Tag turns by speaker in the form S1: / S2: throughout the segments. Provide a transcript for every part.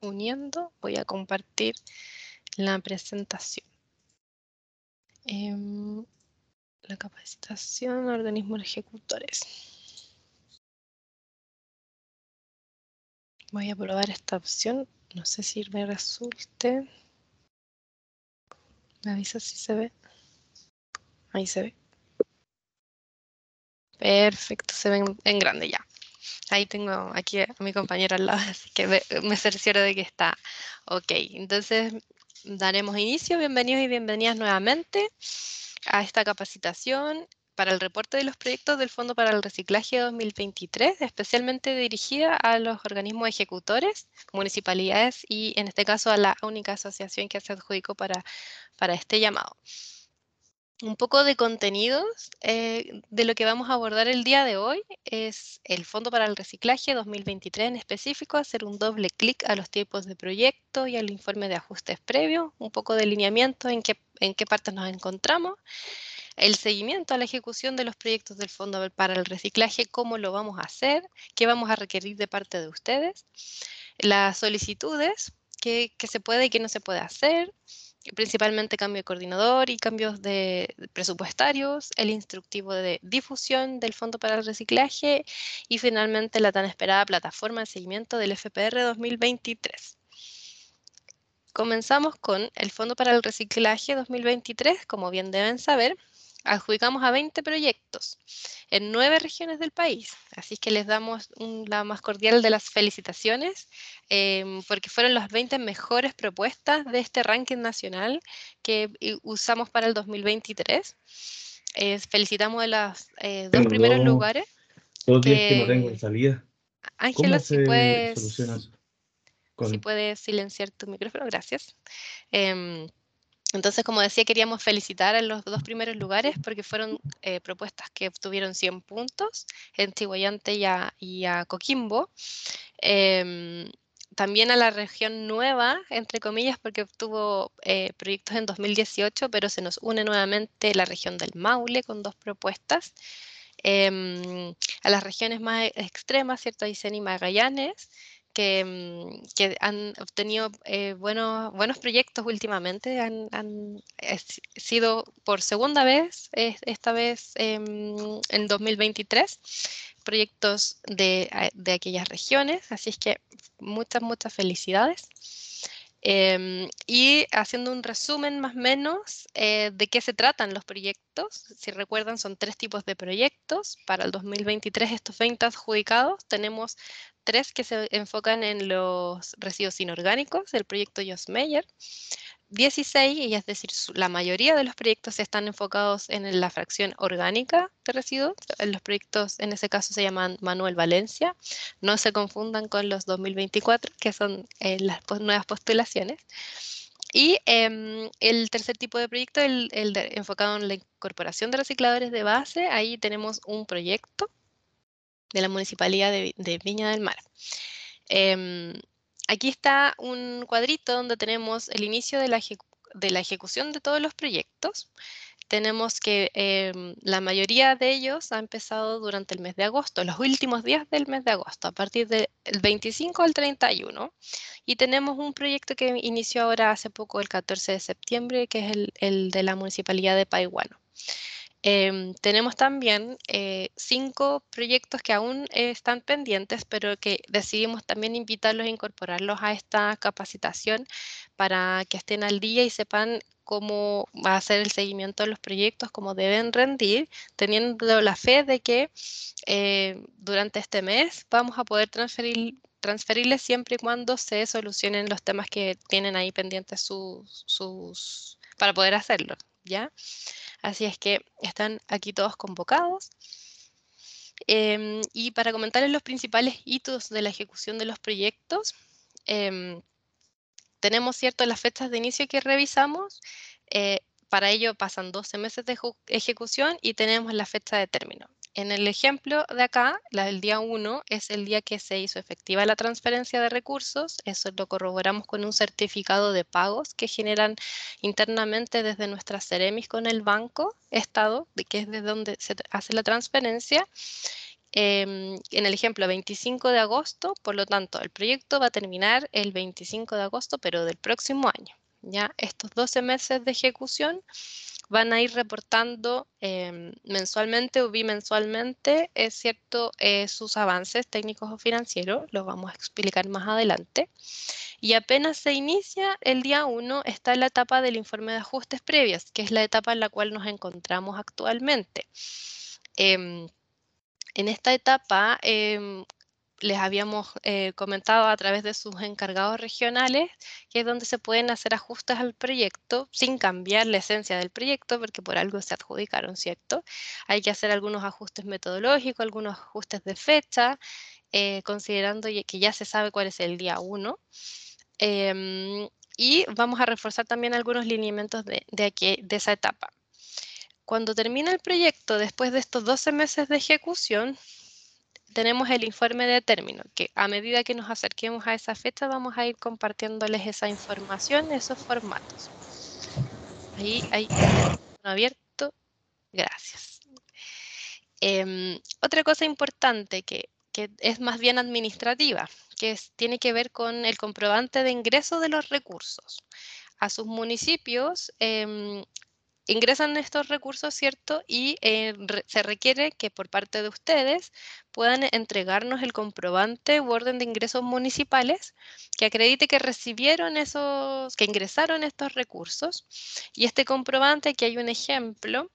S1: uniendo, voy a compartir
S2: la presentación. Em, la capacitación organismos ejecutores.
S1: Voy a probar esta opción. No sé si me resulte.
S2: Me avisa si se ve. Ahí se ve. Perfecto, se ve en grande ya. Ahí tengo aquí a mi compañero al lado, así que me, me de que está ok. Entonces, daremos inicio. Bienvenidos y bienvenidas nuevamente a esta capacitación para el reporte de los proyectos del Fondo para el Reciclaje 2023, especialmente dirigida a los organismos ejecutores, municipalidades y en este caso a la única asociación que se adjudicó para, para este llamado un poco de contenidos eh, de lo que vamos a abordar el día de hoy es el Fondo para el Reciclaje 2023 en específico, hacer un doble clic a los tipos de proyecto y al informe de ajustes previos, un poco de lineamiento en qué, en qué partes nos encontramos, el seguimiento a la ejecución de los proyectos del Fondo para el Reciclaje, cómo lo vamos a hacer, qué vamos a requerir de parte de ustedes, las solicitudes, qué, qué se puede y qué no se puede hacer, principalmente cambio de coordinador y cambios de presupuestarios, el instructivo de difusión del Fondo para el Reciclaje y finalmente la tan esperada plataforma de seguimiento del FPR 2023. Comenzamos con el Fondo para el Reciclaje 2023, como bien deben saber, Adjudicamos a 20 proyectos en nueve regiones del país. Así que les damos la más cordial de las felicitaciones em, porque fueron las 20 mejores propuestas de este ranking nacional que eh, usamos para el 2023. felicitamos a los eh, dos primeros lugares.
S3: Dos que no tengo en salida.
S2: Ángela, si puedes, silenciar tu micrófono, gracias. Em, entonces, como decía, queríamos felicitar a los dos primeros lugares porque fueron eh, propuestas que obtuvieron 100 puntos en Chihuayante y a, Coquimbo. Em, también a la región nueva, entre comillas, porque obtuvo eh, proyectos en 2018, pero se nos une nuevamente la región del Maule con dos propuestas. Em, a las regiones más extremas, ¿cierto? Aysén y Magallanes, Mm, que, han obtenido eh, buenos, buenos proyectos últimamente, han, eh, sido por segunda vez, esta vez em, en 2023, proyectos de, aquellas regiones, así es que muchas, muchas felicidades. Em, y haciendo un resumen más o menos eh, de qué se tratan los proyectos, si recuerdan son tres tipos de proyectos, para el 2023 estos 20 adjudicados tenemos tres que se enfocan en los residuos inorgánicos, el proyecto meyer Dieciséis, y es decir, la mayoría de los proyectos están enfocados en la fracción orgánica de residuos. Los proyectos en ese caso se llaman Manuel Valencia. No se confundan con los 2024, que son eh, las nuevas postulaciones. Y em, el tercer tipo de proyecto, el, enfocado en la incorporación de recicladores de base, ahí tenemos un proyecto de la Municipalidad de, Viña del Mar. Em, aquí está un cuadrito donde tenemos el inicio de la, ejecución de todos los proyectos. Tenemos que em, la mayoría de ellos ha empezado durante el mes de agosto, los últimos días del mes de agosto, a partir del 25 al 31. Y tenemos un proyecto que inició ahora hace poco, el 14 de septiembre, que es el, de la Municipalidad de Paiguano. Em, tenemos también eh, cinco proyectos que aún están pendientes, pero que decidimos también invitarlos a e incorporarlos a esta capacitación para que estén al día y sepan cómo va a ser el seguimiento de los proyectos, cómo deben rendir, teniendo la fe de que eh, durante este mes vamos a poder transferir transferirles siempre y cuando se solucionen los temas que tienen ahí pendientes sus para poder hacerlo. ¿ya? Así es que están aquí todos convocados. Em, y para comentarles los principales hitos de la ejecución de los proyectos, em, tenemos cierto las fechas de inicio que revisamos. Eh, para ello pasan 12 meses de ejecución y tenemos la fecha de término. En el ejemplo de acá, la del día 1 es el día que se hizo efectiva la transferencia de recursos. Eso lo corroboramos con un certificado de pagos que generan internamente desde nuestra Ceremis con el banco Estado, de que es de donde se hace la transferencia. Em, en el ejemplo, 25 de agosto, por lo tanto, el proyecto va a terminar el 25 de agosto, pero del próximo año. Ya estos 12 meses de ejecución van a ir reportando em, mensualmente o bimensualmente, es cierto, eh, sus avances técnicos o financieros, los vamos a explicar más adelante. Y apenas se inicia el día 1, está la etapa del informe de ajustes previas, que es la etapa en la cual nos encontramos actualmente. Em, en esta etapa, em, les habíamos eh, comentado a través de sus encargados regionales, que es donde se pueden hacer ajustes al proyecto sin cambiar la esencia del proyecto, porque por algo se adjudicaron, ¿cierto? Hay que hacer algunos ajustes metodológicos, algunos ajustes de fecha, eh, considerando que ya se sabe cuál es el día 1. Em, y vamos a reforzar también algunos lineamientos de, de, aquí, de esa etapa. Cuando termina el proyecto, después de estos 12 meses de ejecución, tenemos el informe de término, que a medida que nos acerquemos a esa fecha vamos a ir compartiéndoles esa información, esos formatos. Ahí ahí abierto. Gracias. Em, otra cosa importante que, es más bien administrativa, que tiene que ver con el comprobante de ingreso de los recursos. A sus municipios em, ingresan estos recursos, ¿cierto? Y eh, se requiere que por parte de ustedes puedan entregarnos el comprobante u orden de ingresos municipales que acredite que recibieron esos, que ingresaron estos recursos. Y este comprobante, aquí hay un ejemplo,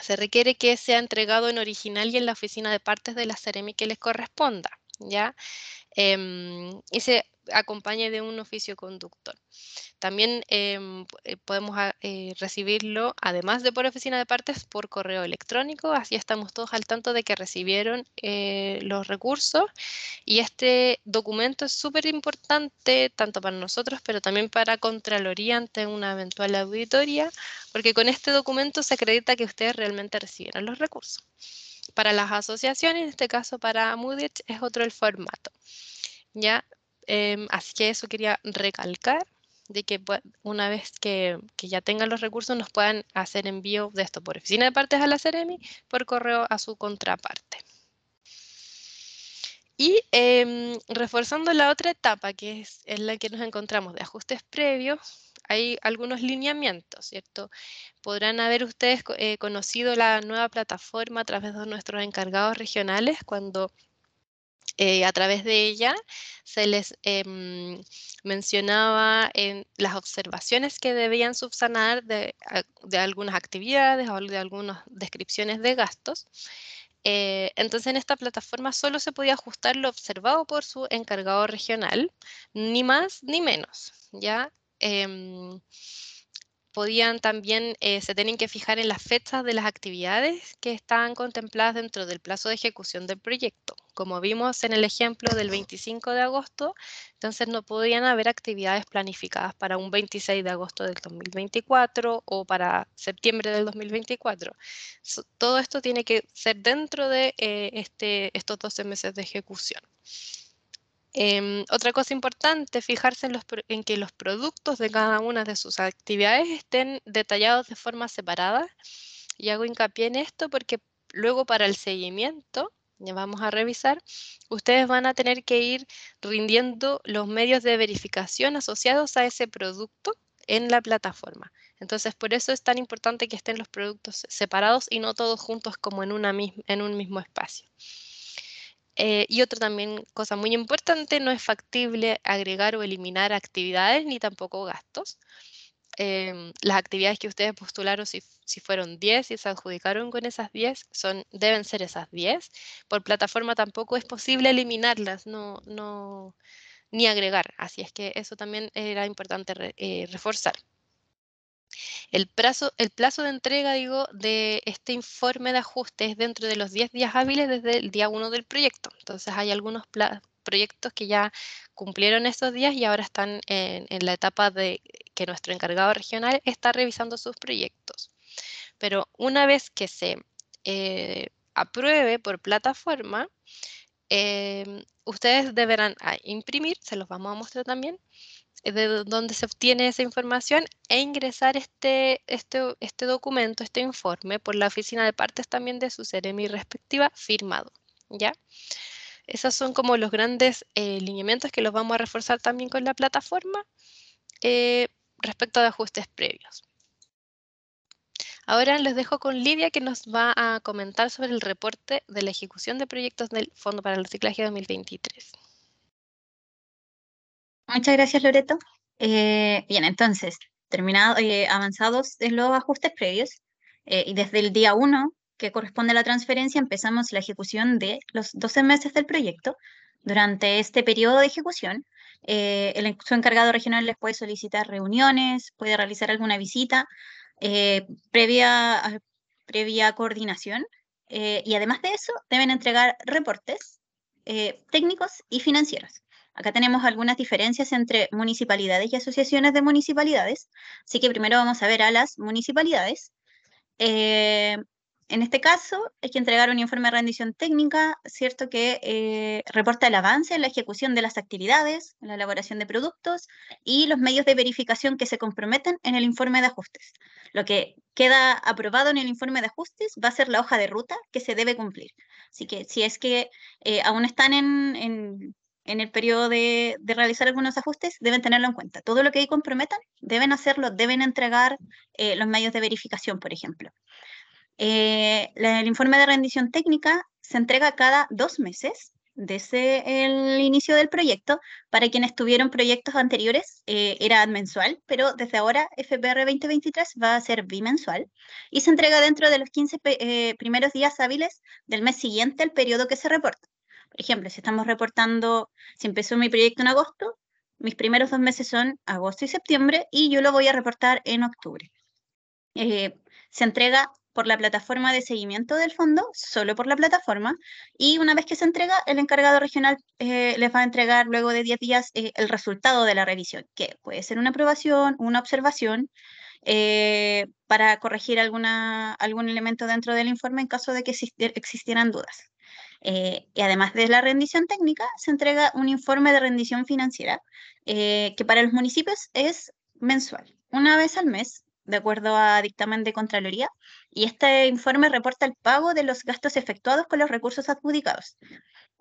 S2: se requiere que sea entregado en original y en la oficina de partes de la CEREMI que les corresponda, ¿ya? Em, y se acompañe de un oficio conductor. También em, eh, podemos ah, eh, recibirlo, además de por oficina de partes, por correo electrónico. Así estamos todos al tanto de que recibieron eh, los recursos. Y este documento es súper importante, tanto para nosotros, pero también para Contraloría ante una eventual auditoría, porque con este documento se acredita que ustedes realmente recibieron los recursos. Para las asociaciones, en este caso para Mudich, es otro el formato. ¿ya? Em, así que eso quería recalcar, de que una vez que, ya tengan los recursos nos puedan hacer envío de esto por oficina de partes a la Ceremi, por correo a su contraparte. Y em, reforzando la otra etapa, que es, la que nos encontramos de ajustes previos, hay algunos lineamientos, ¿cierto? Podrán haber ustedes eh, conocido la nueva plataforma a través de nuestros encargados regionales cuando eh, a través de ella se les em, mencionaba las observaciones que debían subsanar de, algunas actividades o de algunas descripciones de gastos. Eh, entonces en esta plataforma solo se podía ajustar lo observado por su encargado regional, ni más ni menos. ¿ya? Em, podían también, eh, se tienen que fijar en las fechas de las actividades que están contempladas dentro del plazo de ejecución del proyecto. Como vimos en el ejemplo del 25 de agosto, entonces no podían haber actividades planificadas para un 26 de agosto del 2024 o para septiembre del 2024. todo esto tiene que ser dentro de eh, este, estos 12 meses de ejecución. Em, otra cosa importante, fijarse en, que los productos de cada una de sus actividades estén detallados de forma separada. Y hago hincapié en esto porque luego para el seguimiento, ya vamos a revisar, ustedes van a tener que ir rindiendo los medios de verificación asociados a ese producto en la plataforma. Entonces, por eso es tan importante que estén los productos separados y no todos juntos como en, en un mismo espacio. Eh, y otra también, cosa muy importante, no es factible agregar o eliminar actividades ni tampoco gastos. Em, las actividades que ustedes postularon, si, fueron 10 y se adjudicaron con esas 10, son, deben ser esas 10. Por plataforma tampoco es posible eliminarlas, no, ni agregar. Así es que eso también era importante eh, reforzar. El plazo, el plazo de entrega, digo, de este informe de ajuste es dentro de los 10 días hábiles desde el día 1 del proyecto. Entonces hay algunos proyectos que ya cumplieron esos días y ahora están en, la etapa de que nuestro encargado regional está revisando sus proyectos. Pero una vez que se eh, apruebe por plataforma, em, ustedes deberán ah, imprimir, se los vamos a mostrar también, de dónde se obtiene esa información e ingresar este, este, este, documento, este informe, por la oficina de partes también de su CEREMI respectiva, firmado. ¿Ya? Esos son como los grandes eh, lineamientos que los vamos a reforzar también con la plataforma eh, respecto de ajustes previos. Ahora los dejo con Lidia que nos va a comentar sobre el reporte de la ejecución de proyectos del Fondo para el Reciclaje 2023.
S4: Muchas gracias, Loreto. Eh, bien, entonces, terminado, eh, avanzados los ajustes previos, eh, y desde el día 1, que corresponde a la transferencia, empezamos la ejecución de los 12 meses del proyecto. Durante este periodo de ejecución, el, su encargado regional les puede solicitar reuniones, puede realizar alguna visita previa, previa coordinación, y además de eso, deben entregar reportes técnicos y financieros. Acá tenemos algunas diferencias entre municipalidades y asociaciones de municipalidades, así que primero vamos a ver a las municipalidades. Eh, en este caso, hay que entregar un informe de rendición técnica, ¿cierto? Que eh, reporta el avance en la ejecución de las actividades, en la elaboración de productos y los medios de verificación que se comprometen en el informe de ajustes. Lo que queda aprobado en el informe de ajustes va a ser la hoja de ruta que se debe cumplir. Así que si es que eh, aún están en en el periodo de, realizar algunos ajustes, deben tenerlo en cuenta. Todo lo que ahí comprometan, deben hacerlo, deben entregar eh, los medios de verificación, por ejemplo. Eh, el informe de rendición técnica se entrega cada dos meses desde el inicio del proyecto. Para quienes tuvieron proyectos anteriores, eh, era mensual, pero desde ahora FPR 2023 va a ser bimensual y se entrega dentro de los 15 primeros días hábiles del mes siguiente al periodo que se reporta. Por ejemplo, si estamos reportando, si empezó mi proyecto en agosto, mis primeros dos meses son agosto y septiembre y yo lo voy a reportar en octubre. Eh, se entrega por la plataforma de seguimiento del fondo, solo por la plataforma, y una vez que se entrega, el encargado regional eh, les va a entregar luego de 10 días eh, el resultado de la revisión, que puede ser una aprobación, una observación, para corregir alguna, algún elemento dentro del informe en caso de que existieran dudas y eh, además de la rendición técnica, se entrega un informe de rendición financiera, eh, que para los municipios es mensual, una vez al mes, de acuerdo a dictamen de Contraloría, y este informe reporta el pago de los gastos efectuados con los recursos adjudicados.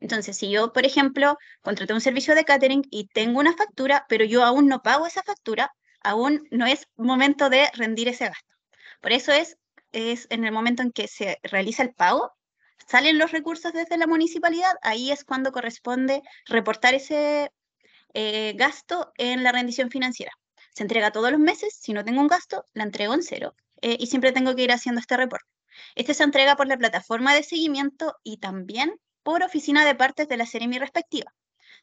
S4: Entonces, si yo, por ejemplo, contraté un servicio de catering y tengo una factura, pero yo aún no pago esa factura, aún no es momento de rendir ese gasto. Por eso es, es en el momento en que se realiza el pago, salen los recursos desde la municipalidad, ahí es cuando corresponde reportar ese eh, gasto en la rendición financiera. Se entrega todos los meses, si no tengo un gasto, la entrego en cero eh, y siempre tengo que ir haciendo este reporte. Este se entrega por la plataforma de seguimiento y también por oficina de partes de la mi respectiva.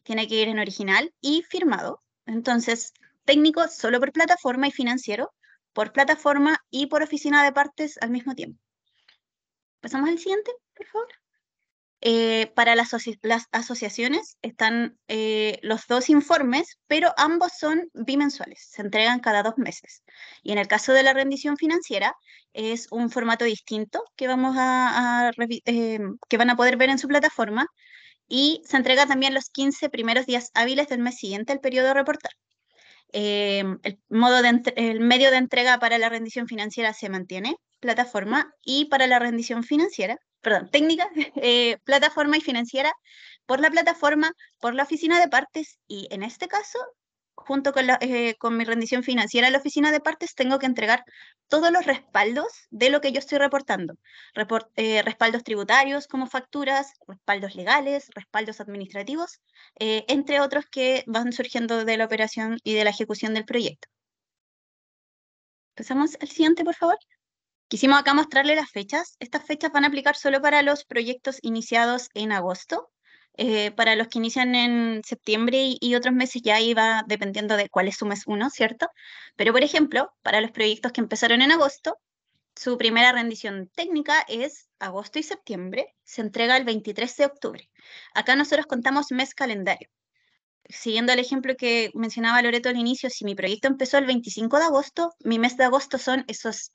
S4: Tiene que ir en original y firmado. Entonces, técnico solo por plataforma y financiero por plataforma y por oficina de partes al mismo tiempo. ¿Pasamos al siguiente? Eh, para las, las, asociaciones están eh, los dos informes, pero ambos son bimensuales, se entregan cada dos meses. Y en el caso de la rendición financiera, es un formato distinto que, vamos a, eh, que van a poder ver en su plataforma y se entrega también los 15 primeros días hábiles del mes siguiente al periodo de reportar. el, modo de el medio de entrega para la rendición financiera se mantiene, plataforma, y para la rendición financiera, perdón, técnica, eh, plataforma y financiera, por la plataforma, por la oficina de partes, y en este caso, junto con, eh, mi rendición financiera a la oficina de partes, tengo que entregar todos los respaldos de lo que yo estoy reportando. Eh, respaldos tributarios como facturas, respaldos legales, respaldos administrativos, entre otros que van surgiendo de la operación y de la ejecución del proyecto. Pasamos al siguiente, por favor. Quisimos acá mostrarle las fechas. Estas fechas van a aplicar solo para los proyectos iniciados en agosto. Eh, para los que inician en septiembre y, otros meses ya iba dependiendo de cuál es su mes uno, ¿cierto? Pero, por ejemplo, para los proyectos que empezaron en agosto, su primera rendición técnica es agosto y septiembre, se entrega el 23 de octubre. Acá nosotros contamos mes calendario. Siguiendo el ejemplo que mencionaba Loreto al inicio, si mi proyecto empezó el 25 de agosto, mi mes de agosto son esos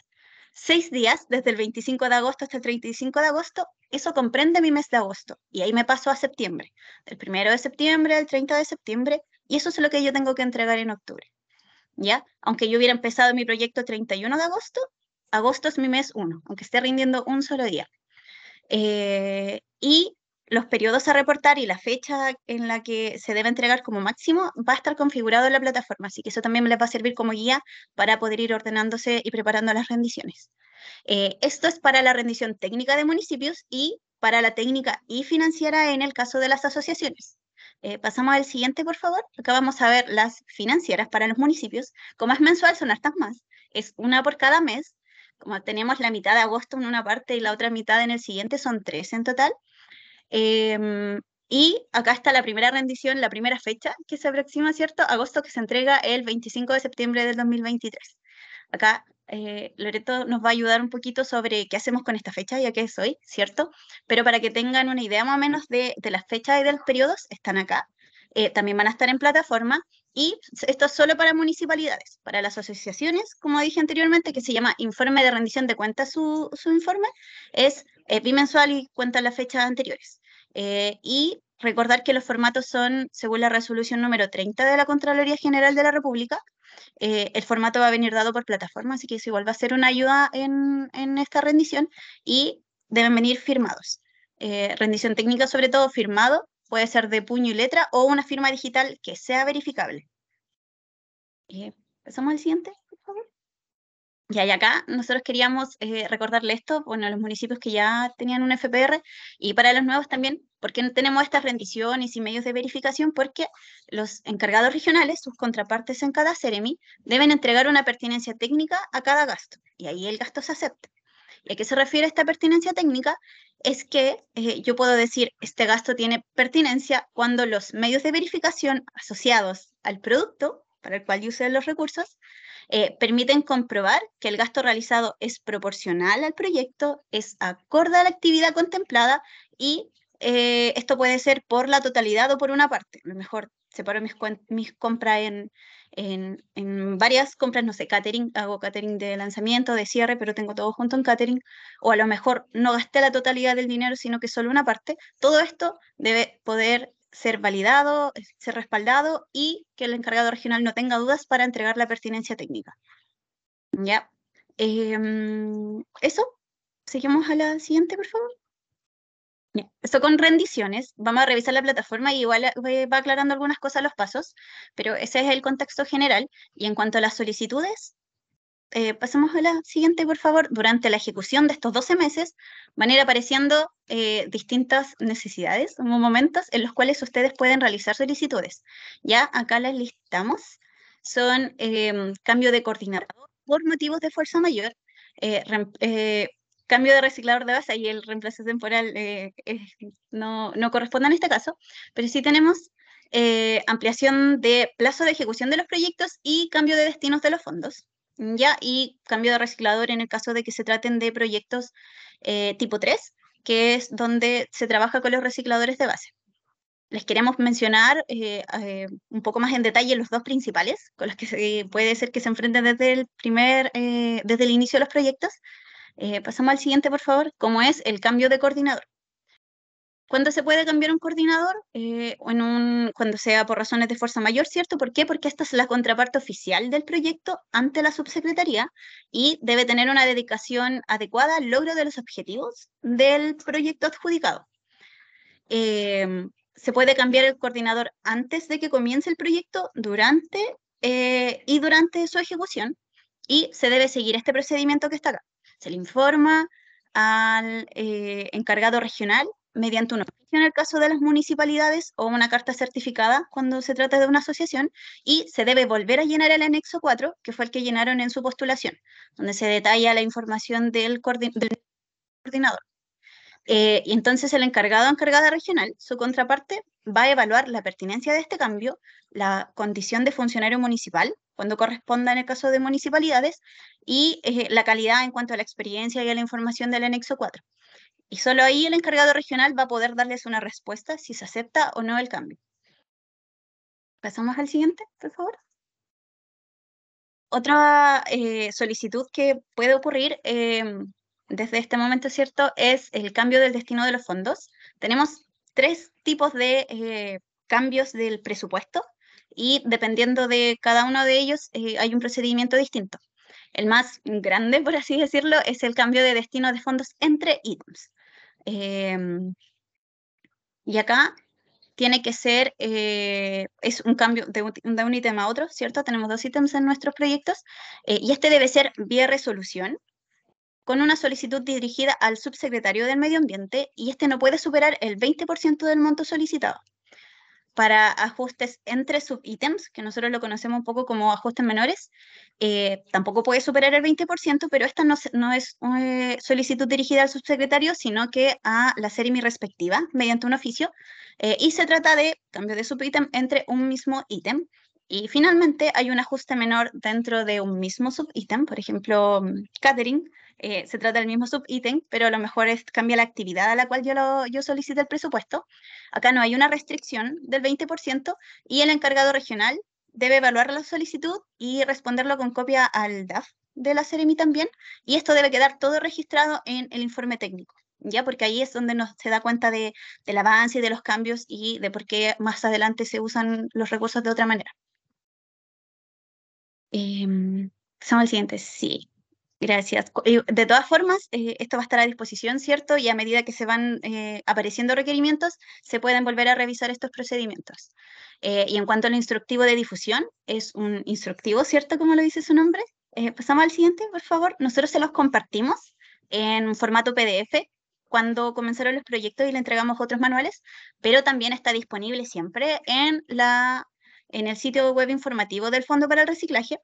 S4: seis días, desde el 25 de agosto hasta el 35 de agosto, eso comprende mi mes de agosto. Y ahí me paso a septiembre, del primero de septiembre al 30 de septiembre, y eso es lo que yo tengo que entregar en octubre. ¿Ya? Aunque yo hubiera empezado mi proyecto 31 de agosto, agosto es mi mes uno, aunque esté rindiendo un solo día. Eh, y los periodos a reportar y la fecha en la que se debe entregar como máximo va a estar configurado en la plataforma, así que eso también les va a servir como guía para poder ir ordenándose y preparando las rendiciones. Eh, esto es para la rendición técnica de municipios y para la técnica y financiera en el caso de las asociaciones. Eh, pasamos al siguiente, por favor. Acá vamos a ver las financieras para los municipios. Como es mensual, son hartas más. Es una por cada mes. Como tenemos la mitad de agosto en una parte y la otra mitad en el siguiente, son tres en total. Em, y acá está la primera rendición, la primera fecha que se aproxima, ¿cierto? Agosto, que se entrega el 25 de septiembre del 2023. Acá eh, Loreto nos va a ayudar un poquito sobre qué hacemos con esta fecha, ya que es hoy, ¿cierto? Pero para que tengan una idea más o menos de, las fechas y los periodos, están acá. Eh, también van a estar en plataforma y esto es solo para municipalidades, para las asociaciones, como dije anteriormente, que se llama informe de rendición de cuentas, su, informe, es eh, bimensual y cuenta las fechas anteriores. Eh, y recordar que los formatos son, según la resolución número 30 de la Contraloría General de la República, eh, el formato va a venir dado por plataforma, así que eso igual va a ser una ayuda en esta rendición y deben venir firmados. Eh, rendición técnica sobre todo firmado puede ser de puño y letra o una firma digital que sea verificable. Eh, ¿Pasamos al siguiente, por favor? Y ahí acá nosotros queríamos eh, recordarle esto, bueno, a los municipios que ya tenían un FPR y para los nuevos también, porque no tenemos estas rendiciones y medios de verificación? Porque los encargados regionales, sus contrapartes en cada Ceremi, deben entregar una pertinencia técnica a cada gasto y ahí el gasto se acepta. ¿A qué se refiere esta pertinencia técnica? Es que eh, yo puedo decir, este gasto tiene pertinencia cuando los medios de verificación asociados al producto para el cual yo usé los recursos, eh, permiten comprobar que el gasto realizado es proporcional al proyecto, es acorde a la actividad contemplada y eh, esto puede ser por la totalidad o por una parte. lo mejor separo mis, compras en, en, varias compras, no sé, catering, hago catering de lanzamiento, de cierre, pero tengo todo junto en catering, o a lo mejor no gasté la totalidad del dinero, sino que solo una parte, todo esto debe poder ser validado, eh, ser respaldado y que el encargado regional no tenga dudas para entregar la pertinencia técnica. Ya. Em, eso. Seguimos a la siguiente, por favor. Esto con rendiciones, vamos a revisar la plataforma y igual eh, va aclarando algunas cosas los pasos, pero ese es el contexto general. Y en cuanto a las solicitudes, eh, pasamos a la siguiente, por favor. Durante la ejecución de estos 12 meses van a ir apareciendo eh, distintas necesidades, momentos en los cuales ustedes pueden realizar solicitudes. Ya acá las listamos. Son cambio de coordinador por motivos de fuerza mayor, eh, cambio de reciclador de base y el reemplazo temporal eh, no, no corresponde en este caso, pero sí tenemos eh, ampliación de plazo de ejecución de los proyectos y cambio de destinos de los fondos, ¿ya? Y cambio de reciclador en el caso de que se traten de proyectos eh, tipo 3, que es donde se trabaja con los recicladores de base. Les queremos mencionar un poco más en detalle los dos principales, con los que puede ser que se enfrenten desde el, primer, desde el inicio de los proyectos, eh, pasamos al siguiente, por favor, como es el cambio de coordinador. ¿Cuándo se puede cambiar un coordinador? Eh, en un, cuando sea por razones de fuerza mayor, ¿cierto? ¿Por qué? Porque esta es la contraparte oficial del proyecto ante la subsecretaría y debe tener una dedicación adecuada al logro de los objetivos del proyecto adjudicado. Em, se puede cambiar el coordinador antes de que comience el proyecto, durante eh, y durante su ejecución, y se debe seguir este procedimiento que está acá. Se le informa al eh, encargado regional mediante una oficio en el caso de las municipalidades o una carta certificada cuando se trata de una asociación y se debe volver a llenar el anexo 4, que fue el que llenaron en su postulación, donde se detalla la información del coordinador. Eh, y entonces el encargado o encargada regional, su contraparte, va a evaluar la pertinencia de este cambio, la condición de funcionario municipal, cuando corresponda en el caso de municipalidades, y eh, la calidad en cuanto a la experiencia y a la información del anexo 4. Y solo ahí el encargado regional va a poder darles una respuesta si se acepta o no el cambio. Pasamos al siguiente, por favor. Otra eh, solicitud que puede ocurrir em, desde este momento, ¿cierto?, es el cambio del destino de los fondos. Tenemos tres tipos de eh, cambios del presupuesto y dependiendo de cada uno de ellos eh, hay un procedimiento distinto. El más grande, por así decirlo, es el cambio de destino de fondos entre ítems. Em, y acá tiene que ser, eh, es un cambio de, un ítem a otro, ¿cierto? Tenemos dos ítems en nuestros proyectos y este debe ser vía resolución, con una solicitud dirigida al subsecretario del Medio Ambiente y este no puede superar el 20% del monto solicitado. Para ajustes entre subítems, que nosotros lo conocemos un poco como ajustes menores, eh, tampoco puede superar el 20%, pero esta no, es una eh, solicitud dirigida al subsecretario, sino que a la serie mi respectiva, mediante un oficio, eh, y se trata de cambio de subítem entre un mismo ítem, y finalmente hay un ajuste menor dentro de un mismo subítem, por ejemplo, mm, catering, eh, se trata del mismo subítem, pero a lo mejor es, cambia la actividad a la cual yo, lo, el presupuesto. Acá no hay una restricción del 20% y el encargado regional debe evaluar la solicitud y responderlo con copia al DAF de la CEREMI también, y esto debe quedar todo registrado en el informe técnico. ¿ya? Porque ahí es donde nos, se da cuenta del avance y de los cambios y de por qué más adelante se usan los recursos de otra manera. Pasamos em, al siguiente, sí. Gracias. De todas formas, eh, esto va a estar a disposición, ¿cierto? Y a medida que se van eh, apareciendo requerimientos, se pueden volver a revisar estos procedimientos. Eh, y en cuanto al instructivo de difusión, es un instructivo, ¿cierto? Como lo dice su nombre. pasamos al siguiente, por favor. Nosotros se los compartimos en formato PDF cuando comenzaron los proyectos y le entregamos otros manuales, pero también está disponible siempre en la en el sitio web informativo del Fondo para el Reciclaje,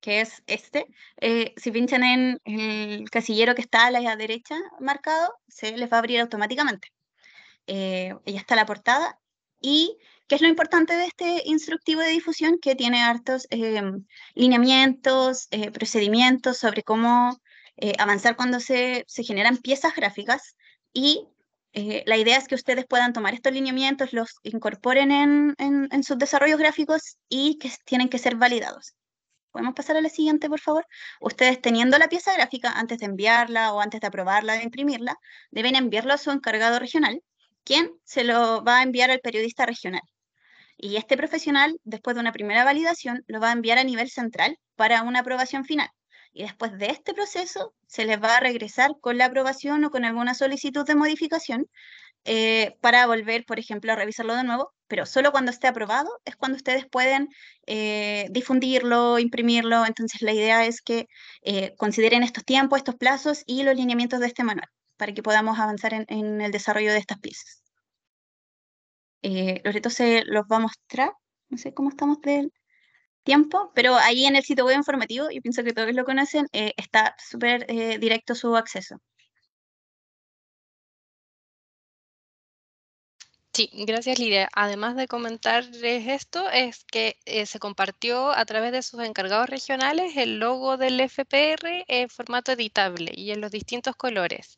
S4: que es este, eh, si pinchan en el casillero que está a la derecha marcado, se les va a abrir automáticamente. Eh, está la portada. ¿Y qué es lo importante de este instructivo de difusión? Que tiene hartos em, lineamientos, eh, procedimientos sobre cómo eh, avanzar cuando se, se generan piezas gráficas y eh, la idea es que ustedes puedan tomar estos lineamientos, los incorporen en, en, sus desarrollos gráficos y que tienen que ser validados. ¿Podemos pasar a la siguiente, por favor? Ustedes teniendo la pieza gráfica, antes de enviarla o antes de aprobarla, de imprimirla, deben enviarlo a su encargado regional, quien se lo va a enviar al periodista regional. Y este profesional, después de una primera validación, lo va a enviar a nivel central para una aprobación final y después de este proceso se les va a regresar con la aprobación o con alguna solicitud de modificación eh, para volver, por ejemplo, a revisarlo de nuevo, pero solo cuando esté aprobado es cuando ustedes pueden eh, difundirlo, imprimirlo, entonces la idea es que eh, consideren estos tiempos, estos plazos y los lineamientos de este manual para que podamos avanzar en, el desarrollo de estas piezas. Loreto se los va a mostrar, no sé cómo estamos de, tiempo, pero ahí en el sitio web informativo, y pienso que todos lo conocen, eh, está súper eh, directo su acceso.
S2: Sí, gracias Lidia. Además de comentarles esto, es que eh, se compartió a través de sus encargados regionales el logo del FPR en formato editable y en los distintos colores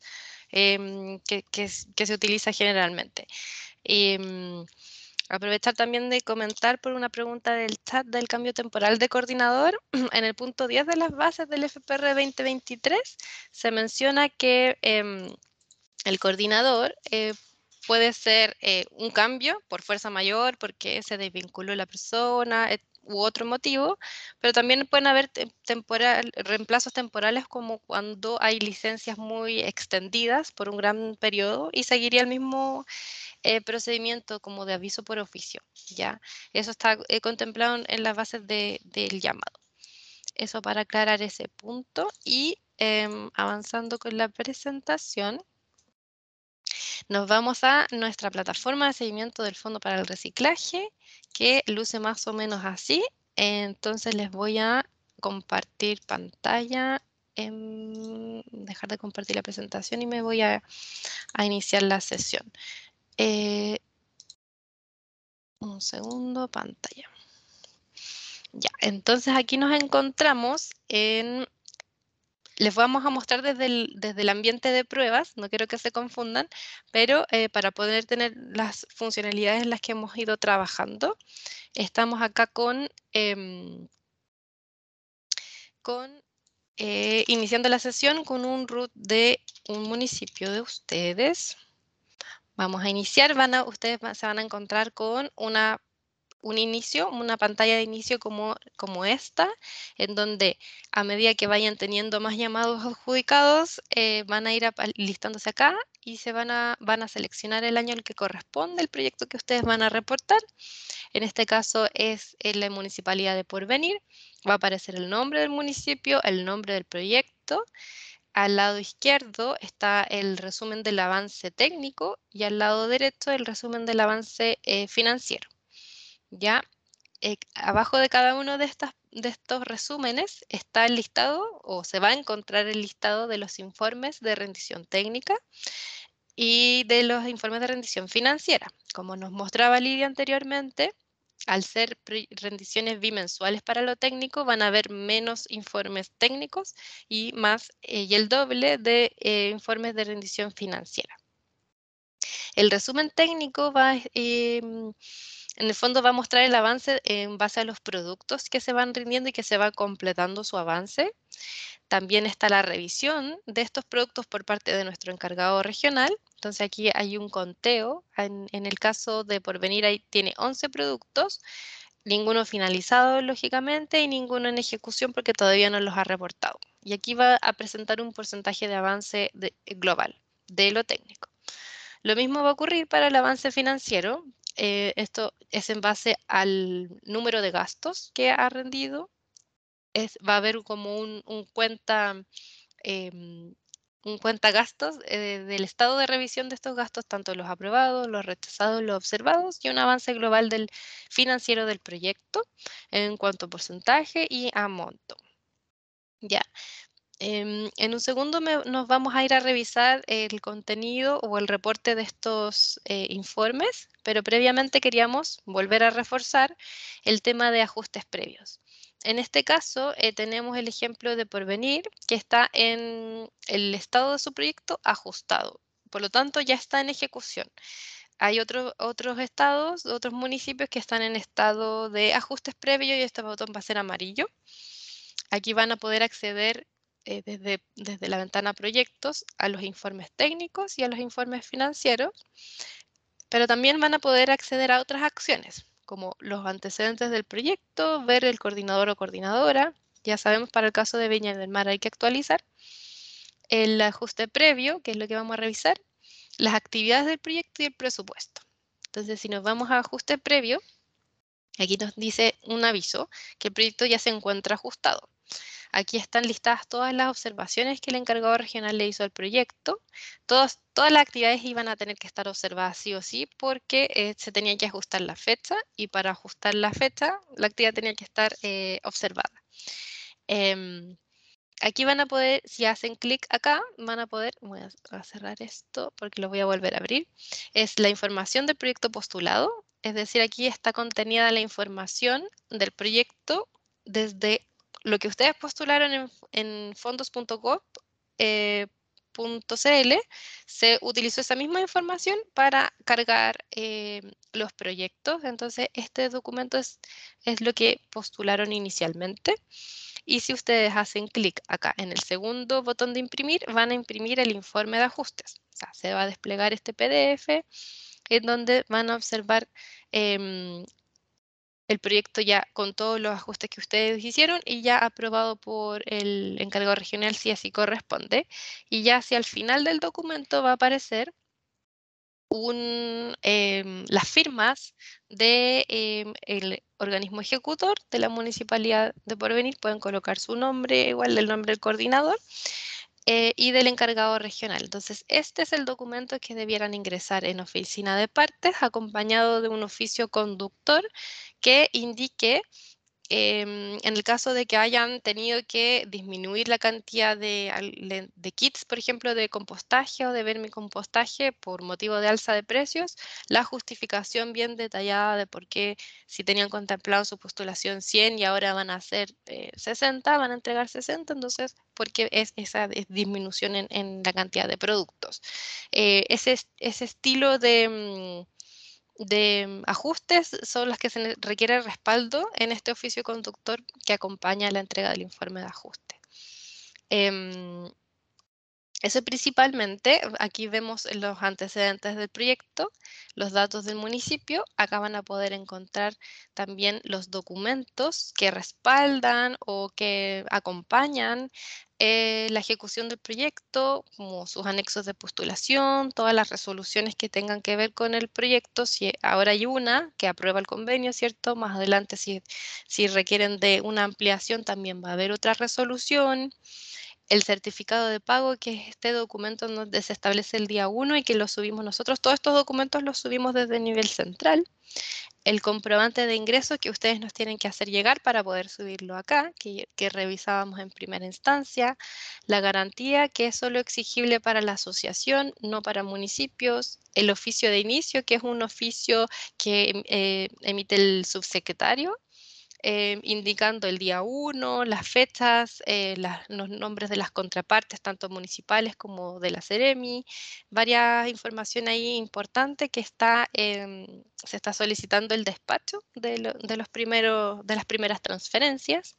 S2: em, que, se utiliza generalmente. Y. Em, Aprovechar también de comentar por una pregunta del chat del cambio temporal de coordinador. En el punto 10 de las bases del FPR 2023 se menciona que em, el coordinador eh, puede ser eh, un cambio por fuerza mayor, porque se desvinculó la persona u otro motivo, pero también pueden haber temporal, reemplazos temporales como cuando hay licencias muy extendidas por un gran periodo y seguiría el mismo eh, procedimiento como de aviso por oficio, ¿ya? Eso está eh, contemplado en, las bases del llamado. Eso para aclarar ese punto y em, avanzando con la presentación, nos vamos a nuestra plataforma de seguimiento del Fondo para el Reciclaje, que luce más o menos así. Entonces les voy a compartir pantalla em, dejar de compartir la presentación y me voy a, iniciar la sesión. Eh, un segundo, pantalla. Ya, entonces aquí nos encontramos en... Les vamos a mostrar desde el, desde el ambiente de pruebas, no quiero que se confundan, pero eh, para poder tener las funcionalidades en las que hemos ido trabajando, estamos acá con, em, con eh, iniciando la sesión con un root de un municipio de ustedes. Vamos a iniciar, van ustedes se van a encontrar con una, un inicio, una pantalla de inicio como, como esta, en donde a medida que vayan teniendo más llamados adjudicados, eh, van a ir listándose acá y se van a, van a seleccionar el año al que corresponde el proyecto que ustedes van a reportar. En este caso es en la Municipalidad de Porvenir. Va a aparecer el nombre del municipio, el nombre del proyecto, al lado izquierdo está el resumen del avance técnico y al lado derecho el resumen del avance eh, financiero. Ya eh, abajo de cada uno de, de estos resúmenes está el listado o se va a encontrar el listado de los informes de rendición técnica y de los informes de rendición financiera. Como nos mostraba Lidia anteriormente, al ser rendiciones bimensuales para lo técnico, van a haber menos informes técnicos y más eh, y el doble de eh, informes de rendición financiera. El resumen técnico va a eh, en el fondo va a mostrar el avance en base a los productos que se van rindiendo y que se va completando su avance. También está la revisión de estos productos por parte de nuestro encargado regional. Entonces aquí hay un conteo. En, el caso de Porvenir ahí tiene 11 productos, ninguno finalizado lógicamente y ninguno en ejecución porque todavía no los ha reportado. Y aquí va a presentar un porcentaje de avance global de lo técnico. Lo mismo va a ocurrir para el avance financiero, eh, esto es en base al número de gastos que ha rendido. va a haber como un, cuenta... Em, un cuenta gastos eh, del estado de revisión de estos gastos, tanto los aprobados, los rechazados, los observados, y un avance global del financiero del proyecto en cuanto a porcentaje y a monto. Ya, Em, en un segundo nos vamos a ir a revisar el contenido o el reporte de estos eh, informes, pero previamente queríamos volver a reforzar el tema de ajustes previos. En este caso eh, tenemos el ejemplo de Porvenir que está en el estado de su proyecto ajustado, por lo tanto ya está en ejecución. Hay otros otros estados, otros municipios que están en estado de ajustes previos y este botón va a ser amarillo. Aquí van a poder acceder eh, desde, desde la ventana proyectos a los informes técnicos y a los informes financieros, pero también van a poder acceder a otras acciones, como los antecedentes del proyecto, ver el coordinador o coordinadora, ya sabemos para el caso de Viña del Mar hay que actualizar, el ajuste previo, que es lo que vamos a revisar, las actividades del proyecto y el presupuesto. Entonces, si nos vamos a ajuste previo, aquí nos dice un aviso que el proyecto ya se encuentra ajustado. Aquí están listadas todas las observaciones que el encargado regional le hizo al proyecto. Todas, las actividades iban a tener que estar observadas sí o sí porque eh, se tenía que ajustar la fecha y para ajustar la fecha la actividad tenía que estar eh, observada. Em, aquí van a poder, si hacen clic acá, van a poder, voy a cerrar esto porque lo voy a volver a abrir, es la información del proyecto postulado, es decir, aquí está contenida la información del proyecto desde lo que ustedes postularon en, fondos.gov.cl eh, se utilizó esa misma información para cargar eh, los proyectos. Entonces, este documento es, lo que postularon inicialmente. Y si ustedes hacen clic acá en el segundo botón de imprimir, van a imprimir el informe de ajustes. se va a desplegar este PDF en donde van a observar em, el proyecto ya con todos los ajustes que ustedes hicieron y ya aprobado por el encargado regional si así corresponde. Y ya hacia el final del documento va a aparecer em, las firmas del de, em, organismo ejecutor de la municipalidad de Porvenir. Pueden colocar su nombre, igual el nombre del coordinador. Eh, y del encargado regional. Entonces, este es el documento que debieran ingresar en oficina de partes acompañado de un oficio conductor que indique Em, en el caso de que hayan tenido que disminuir la cantidad de, kits, por ejemplo, de compostaje o de vermicompostaje por motivo de alza de precios, la justificación bien detallada de por qué si tenían contemplado su postulación 100 y ahora van a hacer 60, eh, van a entregar 60, entonces, ¿por qué es esa disminución en, la cantidad de productos? Eh, ese, estilo de... Mm, de ajustes son las que se requiere respaldo en este oficio conductor que acompaña la entrega del informe de ajuste. Em, eso principalmente, aquí vemos los antecedentes del proyecto, los datos del municipio, acá van a poder encontrar también los documentos que respaldan o que acompañan eh, la ejecución del proyecto, como sus anexos de postulación, todas las resoluciones que tengan que ver con el proyecto, si ahora hay una que aprueba el convenio, ¿cierto? Más adelante si, si requieren de una ampliación también va a haber otra resolución el certificado de pago, que es este documento donde se establece el día 1 y que lo subimos nosotros. Todos estos documentos los subimos desde el nivel central. El comprobante de ingresos que ustedes nos tienen que hacer llegar para poder subirlo acá, que, revisábamos en primera instancia. La garantía, que es solo exigible para la asociación, no para municipios. El oficio de inicio, que es un oficio que em, eh, emite el subsecretario Em, indicando el día 1, las fechas, eh, los nombres de las contrapartes, tanto municipales como de la Ceremi, varias información ahí importante que está, se está solicitando el despacho de, los primeros, de las primeras transferencias.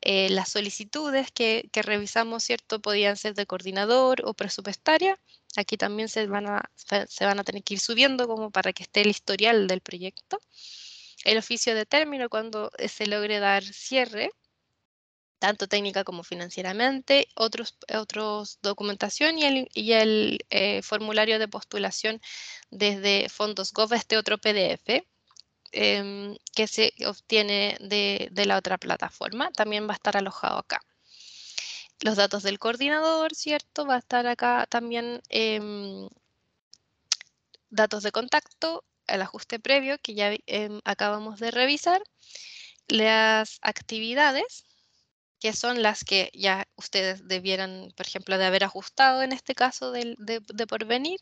S2: Eh, las solicitudes que, revisamos, ¿cierto? Podían ser de coordinador o presupuestaria. Aquí también se van, a, se van a tener que ir subiendo como para que esté el historial del proyecto el oficio de término cuando eh, se logre dar cierre, tanto técnica como financieramente, otros, eh, otros documentación y el, y el eh, formulario de postulación desde fondos gov, este otro PDF em, que se obtiene de, la otra plataforma, también va a estar alojado acá los datos del coordinador, ¿cierto? Va a estar acá también em, datos de contacto, el ajuste previo que ya em, acabamos de revisar, las actividades, que son las que ya ustedes debieran, por ejemplo, de haber ajustado en este caso de, de, porvenir.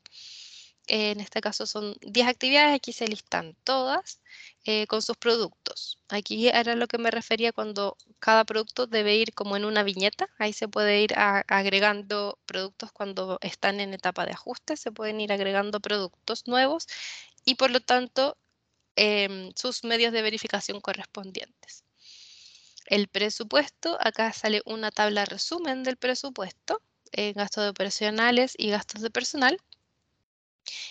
S2: Eh, en este caso son 10 actividades, aquí se listan todas eh, con sus productos. Aquí era lo que me refería cuando cada producto debe ir como en una viñeta. Ahí se puede ir agregando productos cuando están en etapa de ajuste, se pueden ir agregando productos nuevos y por lo tanto em, sus medios de verificación correspondientes. El presupuesto, acá sale una tabla resumen del presupuesto, eh, gastos de operacionales y gastos de personal.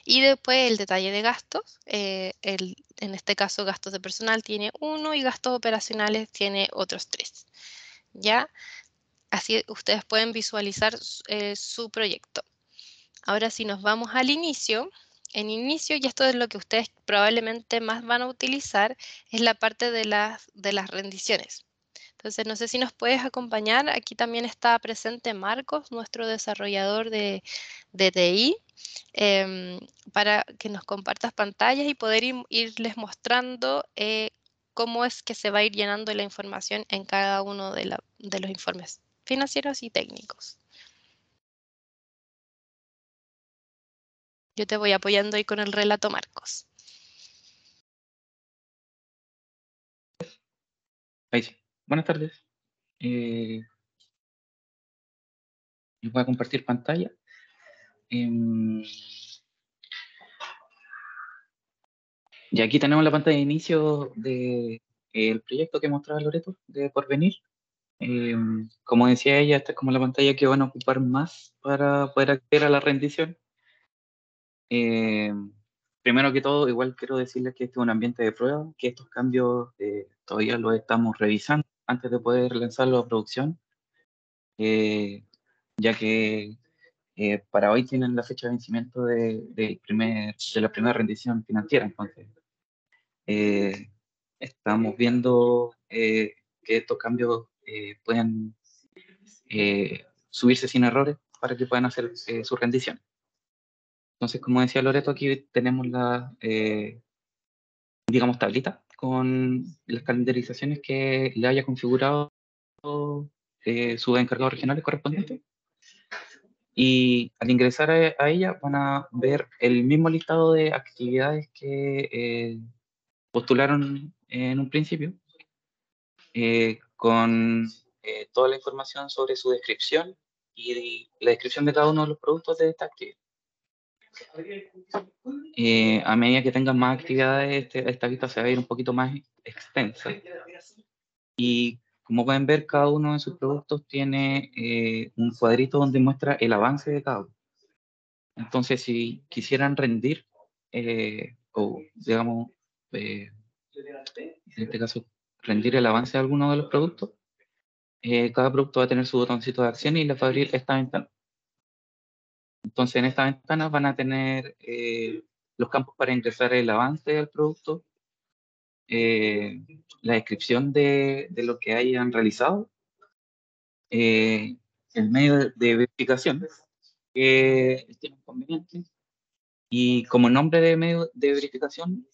S2: Y después el detalle de gastos, eh, en este caso gastos de personal tiene uno y gastos operacionales tiene otros tres. ¿Ya? Así ustedes pueden visualizar eh, su proyecto. Ahora si nos vamos al inicio, en inicio, y esto es lo que ustedes probablemente más van a utilizar, es la parte de las, rendiciones. Entonces, no sé si nos puedes acompañar. Aquí también está presente Marcos, nuestro desarrollador de, de TI, em, para que nos compartas pantallas y poder irles mostrando eh, cómo es que se va a ir llenando la información en cada uno de los informes financieros y técnicos.
S1: Yo te voy apoyando ahí con el relato, Marcos. Ahí Buenas tardes. Eh, les voy a compartir pantalla. Em,
S5: y aquí tenemos la pantalla de inicio del proyecto que mostraba Loreto de Porvenir. Em, como decía ella, esta es como la pantalla que van a ocupar más para poder acceder a la rendición. Eh, primero que todo, igual quiero decirles que este es un ambiente de prueba, que estos cambios eh, todavía los estamos revisando antes de poder lanzarlo a producción, eh, ya que para hoy tienen la fecha de vencimiento de, primer, de la primera rendición financiera. Entonces, estamos viendo que estos cambios pueden subirse sin errores para que puedan hacer su rendición. Entonces, como decía Loreto, aquí tenemos la, eh, digamos, tablita con las calendarizaciones que le haya configurado eh, su encargado regional correspondiente. Y al ingresar a, ella van a ver el mismo listado de actividades que eh, postularon en un principio, con toda la información sobre su descripción y la descripción de cada uno de los productos de esta actividad. Eh, a medida que tengan más actividades, este, esta vista se va a ir un poquito más extensa. Y como pueden ver, cada uno de sus productos tiene eh, un cuadrito donde muestra el avance de cada uno. Entonces, si quisieran rendir, eh, o digamos, en este caso, rendir el avance de alguno de los productos, cada producto va a tener su botoncito de acción y les va a abrir esta ventana. Entonces, en esta ventana van a tener eh, los campos para ingresar el avance del producto, eh, la descripción de, lo que hayan realizado, eh, el medio de, verificación que tienen conveniente y como nombre de medio de verificación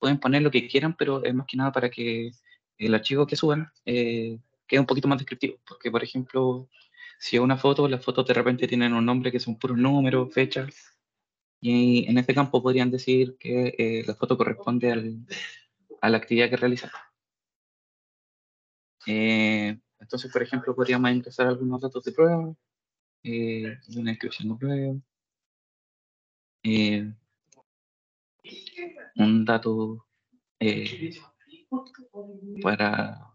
S5: pueden poner lo que quieran, pero es más que nada para que el archivo que suban quede un poquito más descriptivo, porque por ejemplo si es una foto, las fotos de repente tienen un nombre que son puros números, fechas, y en este campo podrían decir que eh, la foto corresponde al, a la actividad que realizamos. Eh, entonces, por ejemplo, podríamos ingresar algunos datos de prueba, eh, una inscripción de prueba, un dato
S1: para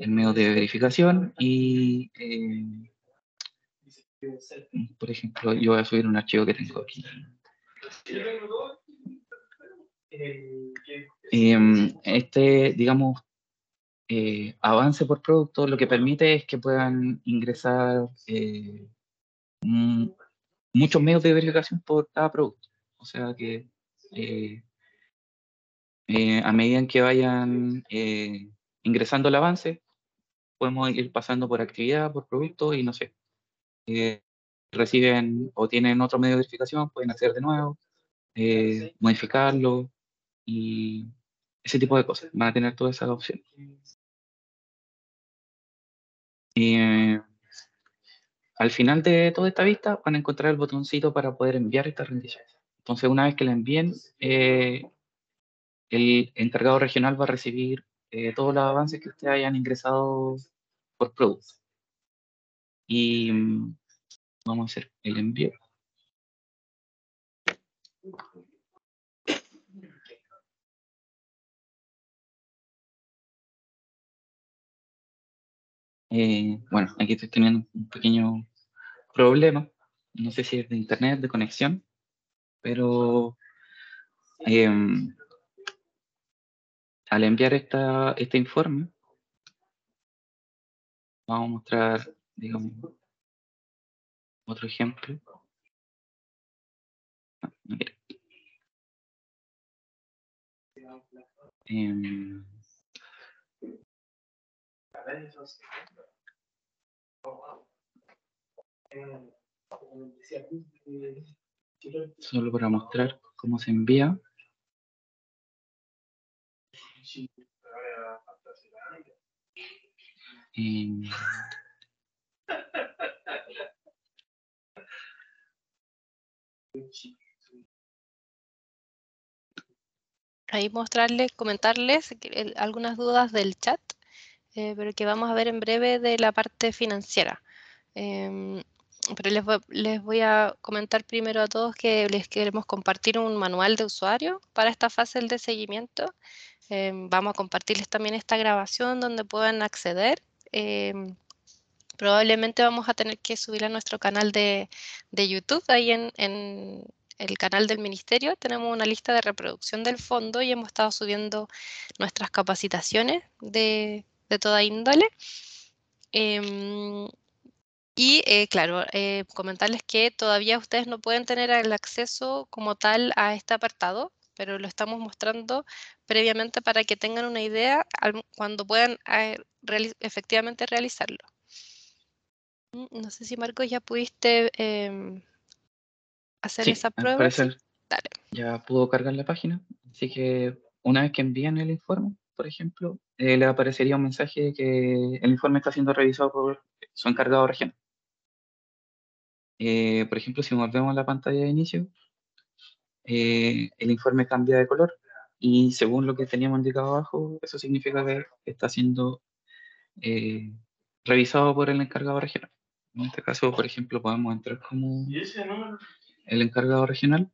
S1: el medio de
S5: verificación y,
S1: eh,
S5: por ejemplo, yo voy a subir un archivo que tengo aquí.
S1: Eh,
S5: este, digamos, eh, avance por producto lo que permite es que puedan ingresar eh, muchos medios de verificación por cada producto. O sea que a medida en que vayan ingresando al avance, podemos ir pasando por actividad, por producto y no sé. Eh, reciben o tienen otro medio de verificación, pueden hacer de nuevo, eh, modificarlo y ese tipo de cosas. Van a tener todas esas opciones. Eh, al final de toda esta vista van a encontrar el botoncito para poder enviar esta rendición. Entonces, una vez que la envíen, eh, el encargado regional va a recibir eh, todos los avances que ustedes hayan ingresado
S1: por producto. Y mm, vamos a hacer el envío. Eh, bueno, aquí estoy teniendo un pequeño problema. No
S5: sé si es de internet, de conexión, pero em,
S1: al enviar esta, este informe, vamos a mostrar, digamos, otro ejemplo. Ah, em, solo para mostrar cómo se envía.
S2: Ahí mostrarles, comentarles algunas dudas del chat, eh, pero que vamos a ver en breve de la parte financiera. Em, pero les voy, les voy, a comentar primero a todos que les queremos compartir un manual de usuario para esta fase de seguimiento Em, vamos a compartirles también esta grabación donde puedan acceder. Em, probablemente vamos a tener que subir a nuestro canal de, YouTube, ahí en, el canal del ministerio tenemos una lista de reproducción del fondo y hemos estado subiendo nuestras capacitaciones de, toda índole. Em, y eh, claro, eh, comentarles que todavía ustedes no pueden tener el acceso como tal a este apartado, pero lo estamos mostrando previamente para que tengan una idea cuando puedan eh, efectivamente realizarlo. Mm, no sé si Marcos ya pudiste em, hacer esa prueba. Parece
S5: Ya pudo cargar la página, así que una vez que envían el informe, por ejemplo, eh, le aparecería un mensaje de que el informe está siendo revisado por su encargado regional. Eh, por ejemplo, si volvemos a la pantalla de inicio, eh, el informe cambia de color y según lo que teníamos indicado abajo, eso significa que está siendo eh, revisado por el encargado regional. En este caso, por ejemplo, podemos entrar como el encargado regional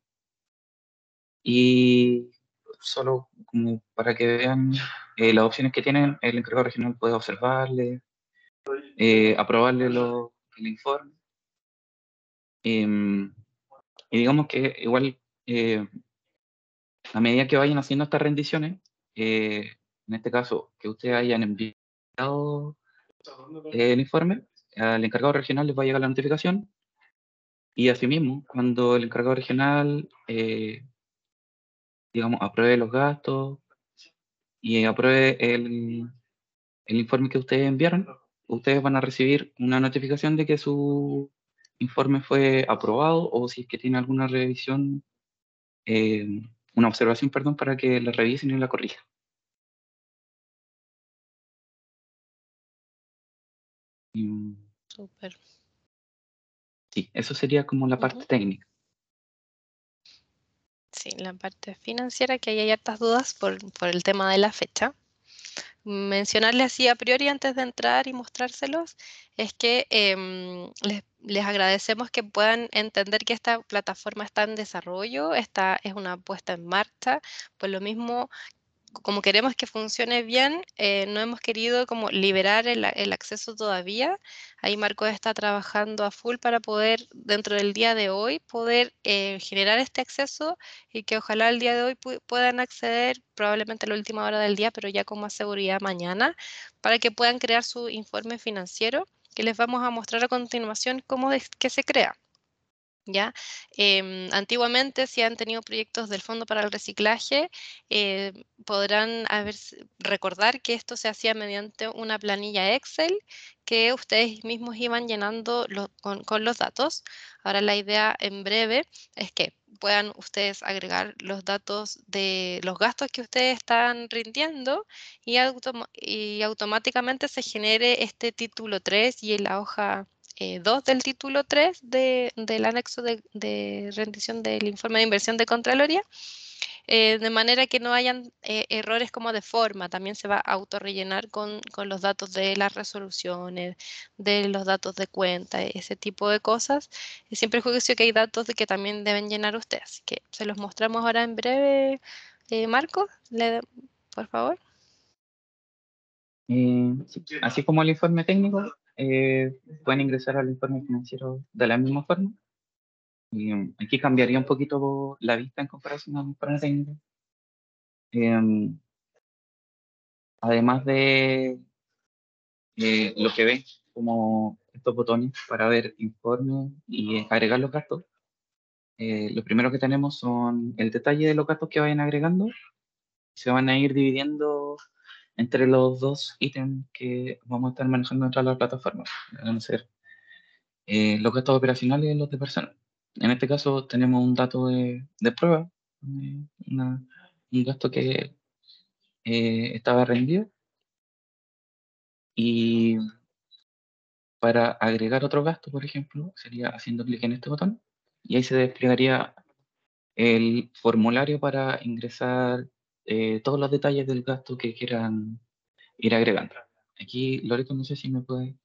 S5: y solo como para que vean eh, las opciones que tienen, el encargado regional puede observarle, aprobarle el informe. Em, y digamos que igual eh, a medida que vayan haciendo estas rendiciones, eh, en este caso, que ustedes hayan
S1: enviado
S5: el informe, al encargado regional les va a llegar la notificación. Y asimismo, cuando el encargado regional, eh, digamos, apruebe los gastos y apruebe el, el informe que ustedes enviaron, ustedes van a recibir una notificación de que su informe fue aprobado
S1: o si es que tiene alguna revisión eh, una observación, perdón, para que la revisen y la corrijan. Súper. Sí, eso sería como la
S2: parte técnica. Sí, la parte financiera, que hay hartas dudas por, por el tema de la fecha mencionarles así a priori antes de entrar y mostrárselos es que em, les, les, agradecemos que puedan entender que esta plataforma está en desarrollo, esta es una puesta en marcha, por lo mismo como queremos que funcione bien, eh, no hemos querido como liberar el, acceso todavía. Ahí Marco está trabajando a full para poder, dentro del día de hoy, poder eh, generar este acceso y que ojalá el día de hoy puedan acceder probablemente a la última hora del día, pero ya con más seguridad mañana, para que puedan crear su informe financiero que les vamos a mostrar a continuación cómo que se crea. ¿ya? Em, antiguamente, si han tenido proyectos del Fondo para el Reciclaje, eh, podrán recordar que esto se hacía mediante una planilla Excel que ustedes mismos iban llenando con, los datos. Ahora la idea en breve es que puedan ustedes agregar los datos de los gastos que ustedes están rindiendo y, y automáticamente se genere este título 3 y la hoja eh, 2 del título 3 del anexo de, rendición del informe de inversión de Contraloría, eh, de manera que no hayan eh, errores como de forma. También se va a autorrellenar con, con los datos de las resoluciones, de los datos de cuenta, ese tipo de cosas. Y siempre juicio que hay datos de que también deben llenar ustedes. Así que se los mostramos ahora en breve. Eh, Marco, por favor.
S5: así como el informe técnico, eh, pueden ingresar al informe financiero de la misma forma. Y em, aquí cambiaría un poquito la vista en comparación con informe técnico. Eh, además de eh, lo que ven como estos botones para ver informes y agregar los gastos, eh, lo primero que tenemos son el detalle de los gastos que vayan agregando. Se van a ir dividiendo entre los dos ítems que vamos a estar manejando en las plataformas plataforma. Van a ser eh, los gastos operacionales y los de personal. En este caso tenemos un dato de, de prueba, eh, un gasto que eh, estaba rendido. Y para agregar otro gasto, por ejemplo, sería haciendo clic en este botón y ahí se desplegaría el formulario para ingresar eh, todos los detalles del gasto que quieran ir agregando. Aquí, Loreto, no sé si me puede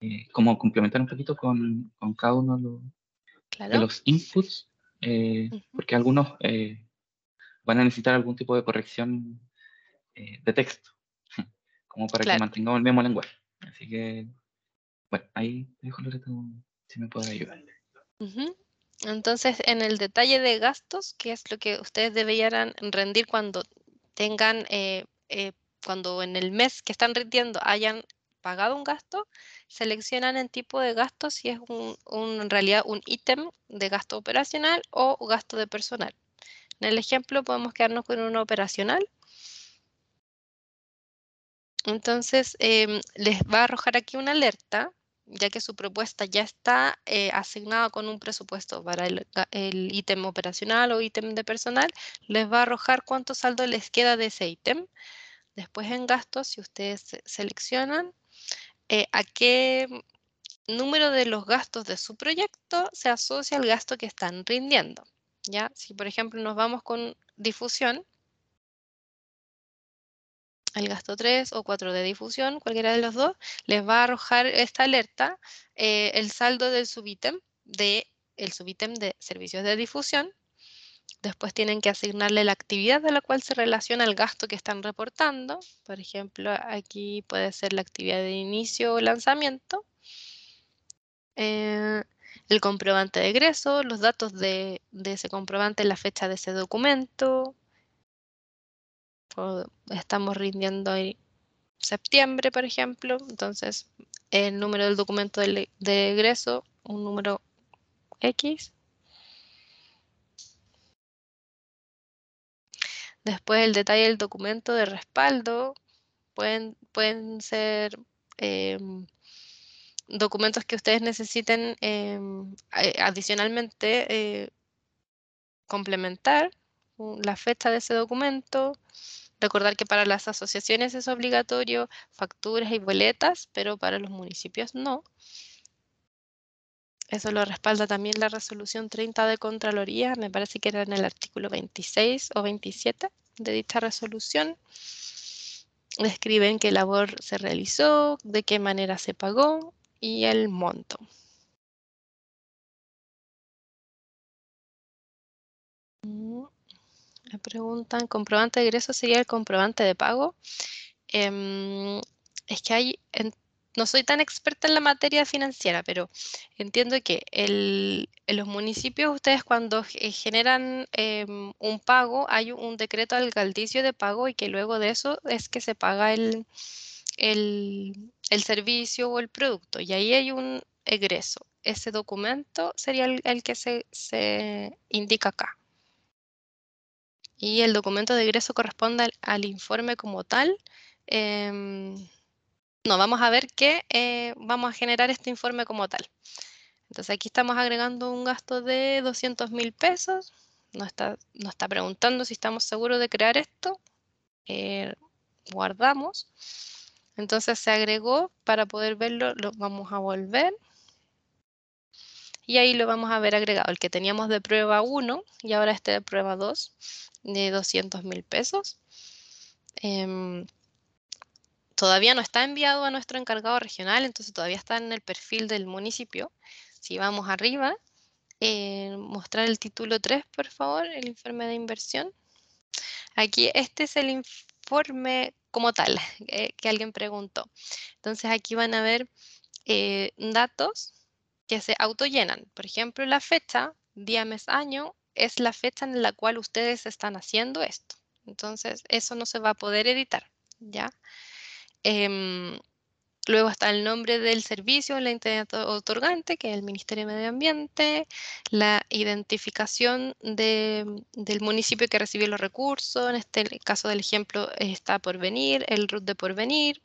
S5: eh, como complementar un poquito con, cada uno de los inputs, eh, porque algunos van a necesitar algún tipo de corrección de texto, como para que mantengamos el mismo lenguaje. Así que, bueno, ahí dejo Loreto si me puede ayudar.
S2: Entonces, en el detalle de gastos, que es lo que ustedes deberían rendir cuando tengan, eh, eh, cuando en el mes que están rindiendo hayan pagado un gasto, seleccionan el tipo de gasto si es un, en realidad un ítem de gasto operacional o gasto de personal. En el ejemplo podemos quedarnos con uno operacional. Entonces em, les va a arrojar aquí una alerta ya que su propuesta ya está eh, asignada con un presupuesto para ah, el, ítem operacional o ítem de personal, les va a arrojar cuánto saldo les queda de ese ítem. Después en gastos, si ustedes seleccionan eh, a qué número de los gastos de su proyecto se asocia al gasto que están rindiendo. ¿ya? Si por ejemplo nos vamos con difusión, el gasto 3 o 4 de difusión, cualquiera de los dos, les va a arrojar esta alerta eh, el saldo del subítem de, el subítem de servicios de difusión. Después tienen que asignarle la actividad de la cual se relaciona el gasto que están reportando. Por ejemplo, aquí puede ser la actividad de inicio o lanzamiento. Eh, el comprobante de egreso, los datos de, de ese comprobante, la fecha de ese documento, estamos rindiendo en septiembre, por ejemplo, entonces el número del documento de, egreso, un número X. Después el detalle del documento de respaldo, pueden, pueden ser em, documentos que ustedes necesiten em, adicionalmente eh, complementar la fecha de ese documento. Recordar que para las asociaciones es obligatorio facturas y boletas, pero para los municipios no. Eso lo respalda también la resolución 30 de Contraloría, me parece que era en el artículo 26 o 27 de dicha resolución. Describen qué labor se realizó, de qué manera se pagó y el monto. Me preguntan, ¿comprobante de egreso sería el comprobante de pago? Em, es que hay, no soy tan experta en la materia financiera, pero entiendo que en los municipios ustedes cuando eh, generan em, un pago, hay un decreto alcaldicio de pago y que luego de eso es que se paga el, el, servicio o el producto y ahí hay un egreso. Ese documento sería el, el que se, se indica acá y el documento de ingreso corresponde al, informe como tal. Em, no, vamos a ver que eh, vamos a generar este informe como tal. Entonces aquí estamos agregando un gasto de 200 mil pesos. Nos está, está preguntando si estamos seguros de crear esto. Eh, guardamos. Entonces se agregó para poder verlo, lo vamos a volver y ahí lo vamos a ver agregado, el que teníamos de prueba 1 y ahora este de prueba 2 de 200 mil pesos. Em, todavía no está enviado a nuestro encargado regional, entonces todavía está en el perfil del municipio. Si vamos arriba, eh, mostrar el título 3, por favor, el informe de inversión. Aquí este es el informe como tal, eh, que alguien preguntó. Entonces aquí van a ver eh, datos que se autollenan. Por ejemplo, la fecha, día, mes, año, es la fecha en la cual ustedes están haciendo esto. Entonces, eso no se va a poder editar, ¿ya? Em, luego está el nombre del servicio, la entidad otorgante, que es el Ministerio de Medio Ambiente, la identificación del municipio que recibió los recursos, en este caso del ejemplo está por venir, el RUT de porvenir, venir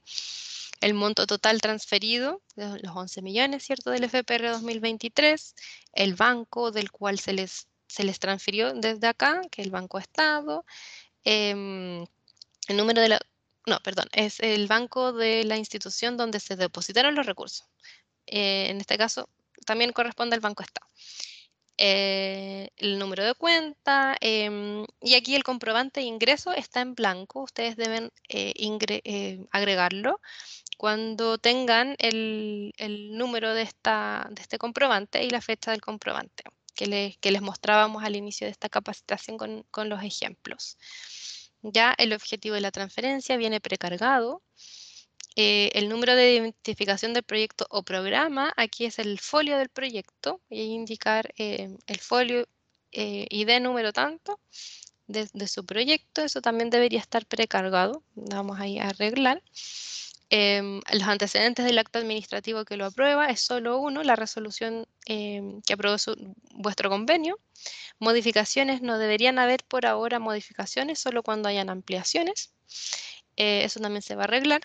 S2: el monto total transferido, los 11 millones, ¿cierto?, del FPR 2023, el banco del cual se les, se les transfirió desde acá, que es el Banco Estado, em, el número de la... No, perdón, es el banco de la institución donde se depositaron los recursos. Eh, en este caso, también corresponde al Banco Estado. Eh, el número de cuenta em, y aquí el comprobante de ingreso está en blanco, ustedes deben eh, agregarlo cuando tengan el, número de, este comprobante y la fecha del comprobante que, les, mostrábamos al inicio de esta capacitación con, los ejemplos. Ya el objetivo de la transferencia viene precargado. Eh, el número de identificación del proyecto o programa, aquí es el folio del proyecto, y indicar eh, el folio eh, y ID número tanto de, de, su proyecto, eso también debería estar precargado, vamos ahí a arreglar. Em, los antecedentes del acto administrativo que lo aprueba es solo uno, la resolución em, que aprobó vuestro convenio. Modificaciones, no deberían haber por ahora modificaciones, solo cuando hayan ampliaciones. Eh, eso también se va a arreglar.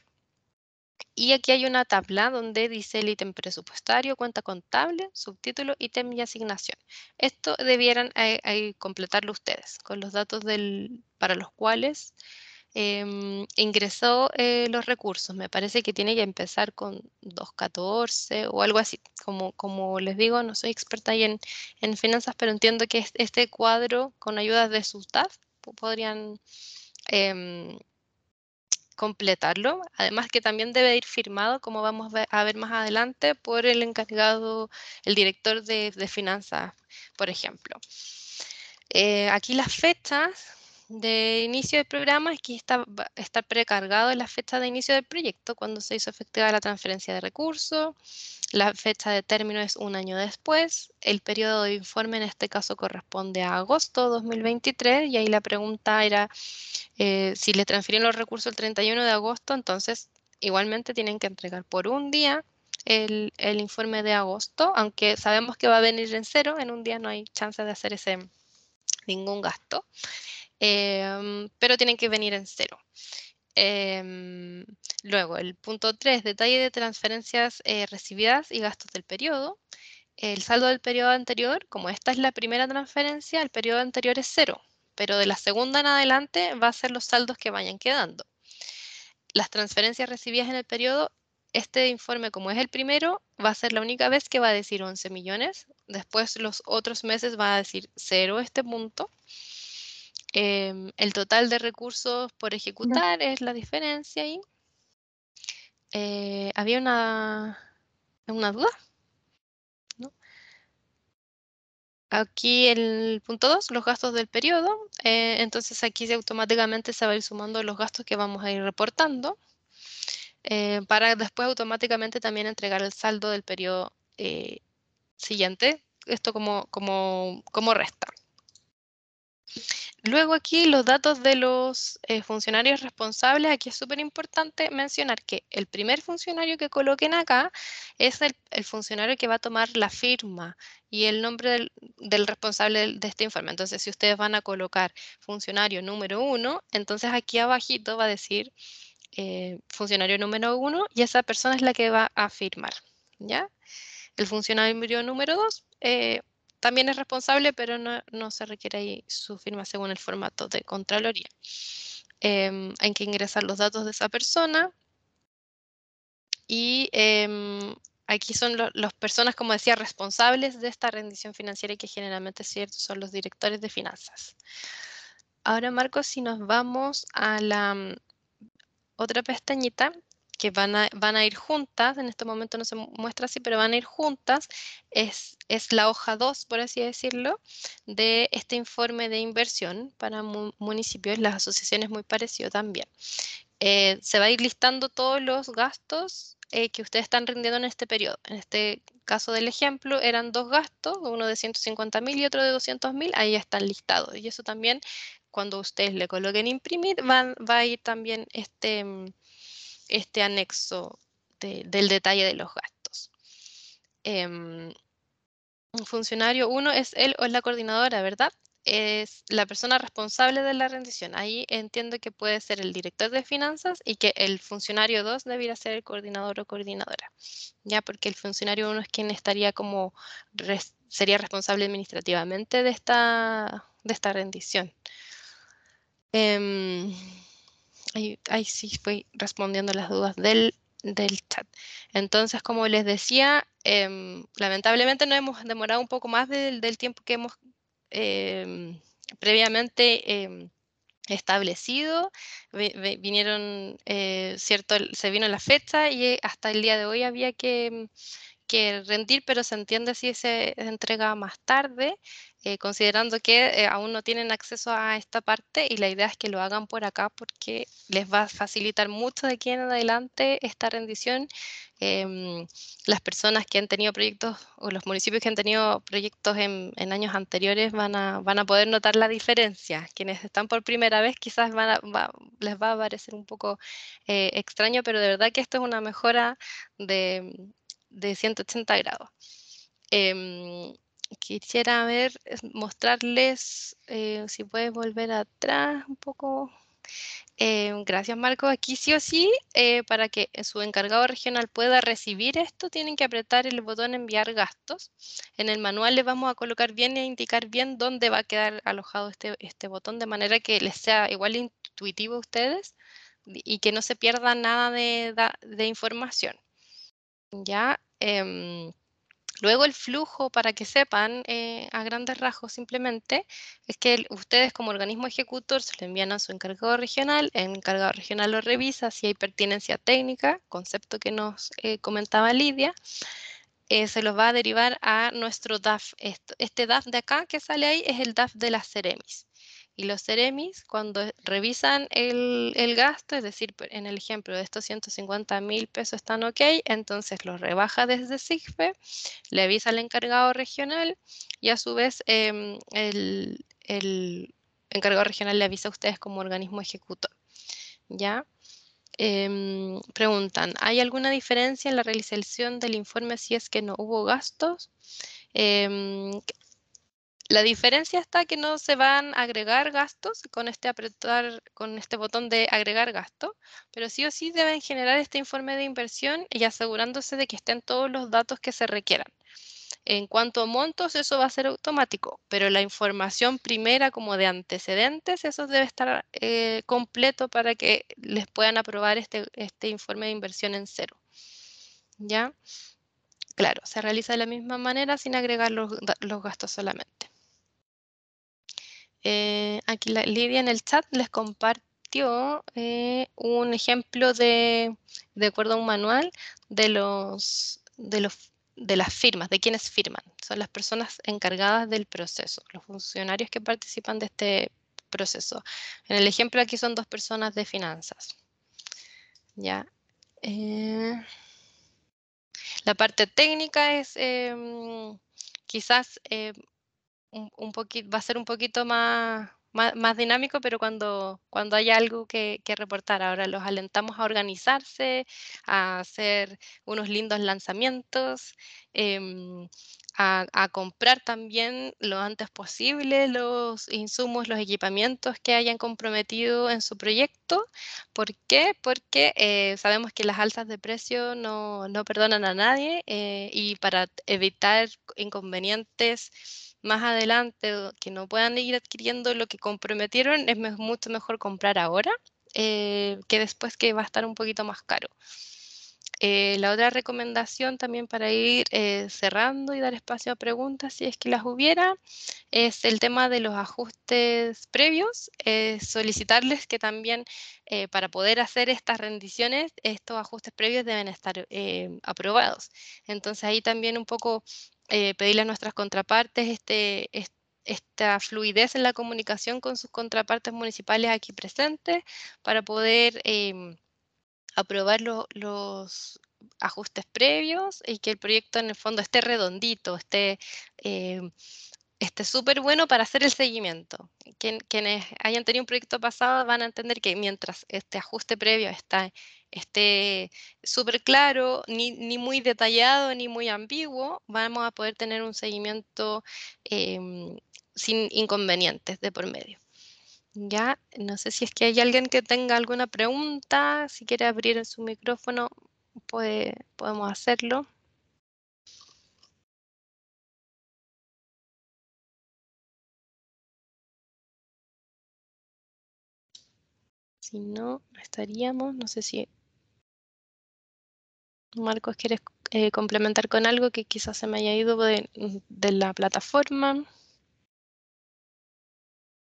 S2: Y aquí hay una tabla donde dice el ítem presupuestario, cuenta contable, subtítulo, ítem y asignación. Esto debieran eh, completarlo ustedes con los datos del, para los cuales Em, ingresó eh, los recursos. Me parece que tiene que empezar con 2.14 o algo así. Como, les digo, no soy experta en, finanzas, pero entiendo que este cuadro con ayudas de su staff podrían em, completarlo. Además que también debe ir firmado, como vamos a ver más adelante, por el encargado, el director de, finanzas, por ejemplo. Eh, aquí las fechas de inicio del programa es que está, precargado la fecha de inicio del proyecto, cuando se hizo efectiva la transferencia de recursos, la fecha de término es un año después, el periodo de informe en este caso corresponde a agosto 2023 y ahí la pregunta era eh, si le transfirieron los recursos el 31 de agosto, entonces igualmente tienen que entregar por un día el, el, informe de agosto, aunque sabemos que va a venir en cero, en un día no hay chance de hacer ese ningún gasto. Em, pero tienen que venir en cero. Em, luego, el punto 3, detalle de transferencias eh, recibidas y gastos del periodo. El saldo del periodo anterior, como esta es la primera transferencia, el periodo anterior es cero, pero de la segunda en adelante va a ser los saldos que vayan quedando. Las transferencias recibidas en el periodo, este informe como es el primero, va a ser la única vez que va a decir 11 millones, después los otros meses va a decir cero este punto. Em, el total de recursos por ejecutar es la diferencia y eh, ¿Había una, una duda? Aquí el punto 2, los gastos del periodo. Eh, entonces aquí se automáticamente se va a ir sumando los gastos que vamos a ir reportando eh, para después automáticamente también entregar el saldo del periodo siguiente. Esto como, como, como resta. Luego aquí los datos de los eh, funcionarios responsables, aquí es súper importante mencionar que el primer funcionario que coloquen acá es el, funcionario que va a tomar la firma y el nombre del, responsable de, este informe. Entonces si ustedes van a colocar funcionario número uno, entonces aquí abajito va a decir eh, funcionario número uno y esa persona es la que va a firmar. ¿ya? El funcionario número dos eh, también es responsable, pero no, se requiere ahí su firma según el formato de Contraloría. Em, hay que ingresar los datos de esa persona y em, aquí son las personas, como decía, responsables de esta rendición financiera y que generalmente son los directores de finanzas. Ahora, Marcos, si nos vamos a la mm, otra pestañita, que van a, van a ir juntas, en este momento no se muestra así, pero van a ir juntas, es, es la hoja 2, por así decirlo, de este informe de inversión para municipios, las asociaciones muy parecido también. Eh, se va a ir listando todos los gastos eh, que ustedes están rindiendo en este periodo. En este caso del ejemplo, eran dos gastos, uno de 150 mil y otro de 200.000, mil, ahí están listados. Y eso también, cuando ustedes le coloquen imprimir, va a ir también este mm, este anexo del detalle de los gastos. Em, un funcionario 1 es él o es la coordinadora, ¿verdad? Es la persona responsable de la rendición. Ahí entiendo que puede ser el director de finanzas y que el funcionario 2 debiera ser el coordinador o coordinadora, ya porque el funcionario 1 es quien estaría como sería responsable administrativamente de esta, de esta rendición. Em, Ahí, sí fui respondiendo las dudas del, del chat. Entonces, como les decía, em, lamentablemente nos hemos demorado un poco más del, del tiempo que hemos em, previamente em, establecido. Vinieron, eh, cierto, se vino la fecha y eh, hasta el día de hoy había que que rendir, pero se entiende si se entrega más tarde, eh, considerando que eh, aún no tienen acceso a esta parte y la idea es que lo hagan por acá porque les va a facilitar mucho de aquí en adelante esta rendición. Em, las personas que han tenido proyectos o los municipios que han tenido proyectos en, años anteriores van a, van a poder notar la diferencia. Quienes están por primera vez quizás van les va a parecer un poco eh, extraño, pero de verdad que esto es una mejora de, de 180 grados. Em, quisiera ver, mostrarles, eh, si puedes volver atrás un poco. Em, gracias Marco, aquí sí o sí, eh, para que su encargado regional pueda recibir esto, tienen que apretar el botón enviar gastos. En el manual les vamos a colocar bien e indicar bien dónde va a quedar alojado este, este botón, de manera que les sea igual intuitivo a ustedes y que no se pierda nada de información. ¿ya? Em, luego el flujo, para que sepan, eh, a grandes rasgos simplemente, es que ustedes como organismo ejecutor se lo envían a su encargado regional, el encargado regional lo revisa si hay pertinencia técnica, concepto que nos eh, comentaba Lidia, eh, se los va a derivar a nuestro DAF. este DAF de acá que sale ahí es el DAF de las Ceremis. Y los Ceremis, cuando revisan el, gasto, es decir, en el ejemplo de estos 150 mil pesos están ok, entonces los rebaja desde SIGFE, le avisa al encargado regional y a su vez em, el, encargado regional le avisa a ustedes como organismo ejecutor. ¿Ya? Em, preguntan, ¿hay alguna diferencia en la realización del informe si es que no hubo gastos? Eh, la diferencia está que no se van a agregar gastos con este apretar, con este botón de agregar gasto, pero sí o sí deben generar este informe de inversión y asegurándose de que estén todos los datos que se requieran. En cuanto a montos, eso va a ser automático, pero la información primera como de antecedentes, eso debe estar eh, completo para que les puedan aprobar este, este, informe de inversión en cero. ¿Ya? Claro, se realiza de la misma manera sin agregar los gastos solamente. Eh, aquí la, Lidia en el chat les compartió eh, un ejemplo de, de acuerdo a un manual, de los, de los de las firmas, de quienes firman. Son las personas encargadas del proceso, los funcionarios que participan de este proceso. En el ejemplo aquí son dos personas de finanzas. Ya. Eh, la parte técnica es em, quizás em, un, poquito, va a ser un poquito más, más, dinámico, pero cuando, cuando hay algo que, reportar. Ahora los alentamos a organizarse, a hacer unos lindos lanzamientos, em, a, comprar también lo antes posible los insumos, los equipamientos que hayan comprometido en su proyecto. ¿Por qué? Porque eh, sabemos que las alzas de precio no, perdonan a nadie eh, y para evitar inconvenientes más adelante, que no puedan ir adquiriendo lo que comprometieron, es mucho mejor comprar ahora eh, que después que va a estar un poquito más caro. Eh, la otra recomendación también para ir eh, cerrando y dar espacio a preguntas, si es que las hubiera, es el tema de los ajustes previos. solicitarles que también para poder hacer estas rendiciones, estos ajustes previos deben estar aprobados. Entonces ahí también un poco eh, pedirle a nuestras contrapartes este, esta fluidez en la comunicación con sus contrapartes municipales aquí presentes para poder em, aprobar los ajustes previos y que el proyecto en el fondo esté redondito, esté em, este, súper bueno para hacer el seguimiento. quienes hayan tenido un proyecto pasado van a entender que mientras este ajuste previo está, esté súper claro, ni, muy detallado, ni muy ambiguo, vamos a poder tener un seguimiento em, sin inconvenientes de por medio. Ya, no sé si es que hay alguien que tenga alguna pregunta, si quiere abrir su micrófono, puede, podemos hacerlo. Si no, estaríamos. No sé si... Marcos, ¿quieres eh, complementar con algo que quizás se me haya ido de, la plataforma?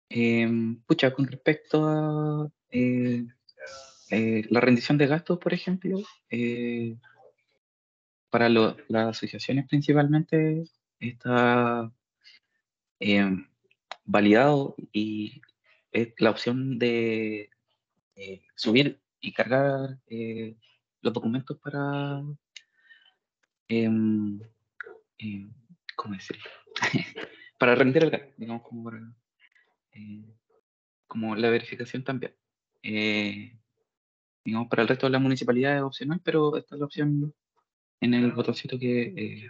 S5: Em, pucha, con respecto a eh, eh, la rendición de gastos, por ejemplo, para las asociaciones principalmente está em, validado y es la opción de eh, subir y cargar eh, los documentos para, em, em, ¿cómo decir? para rendir digamos, como, para, eh, como la verificación también. digamos, para el resto de las municipalidades es opcional, pero esta es la opción en el botoncito que,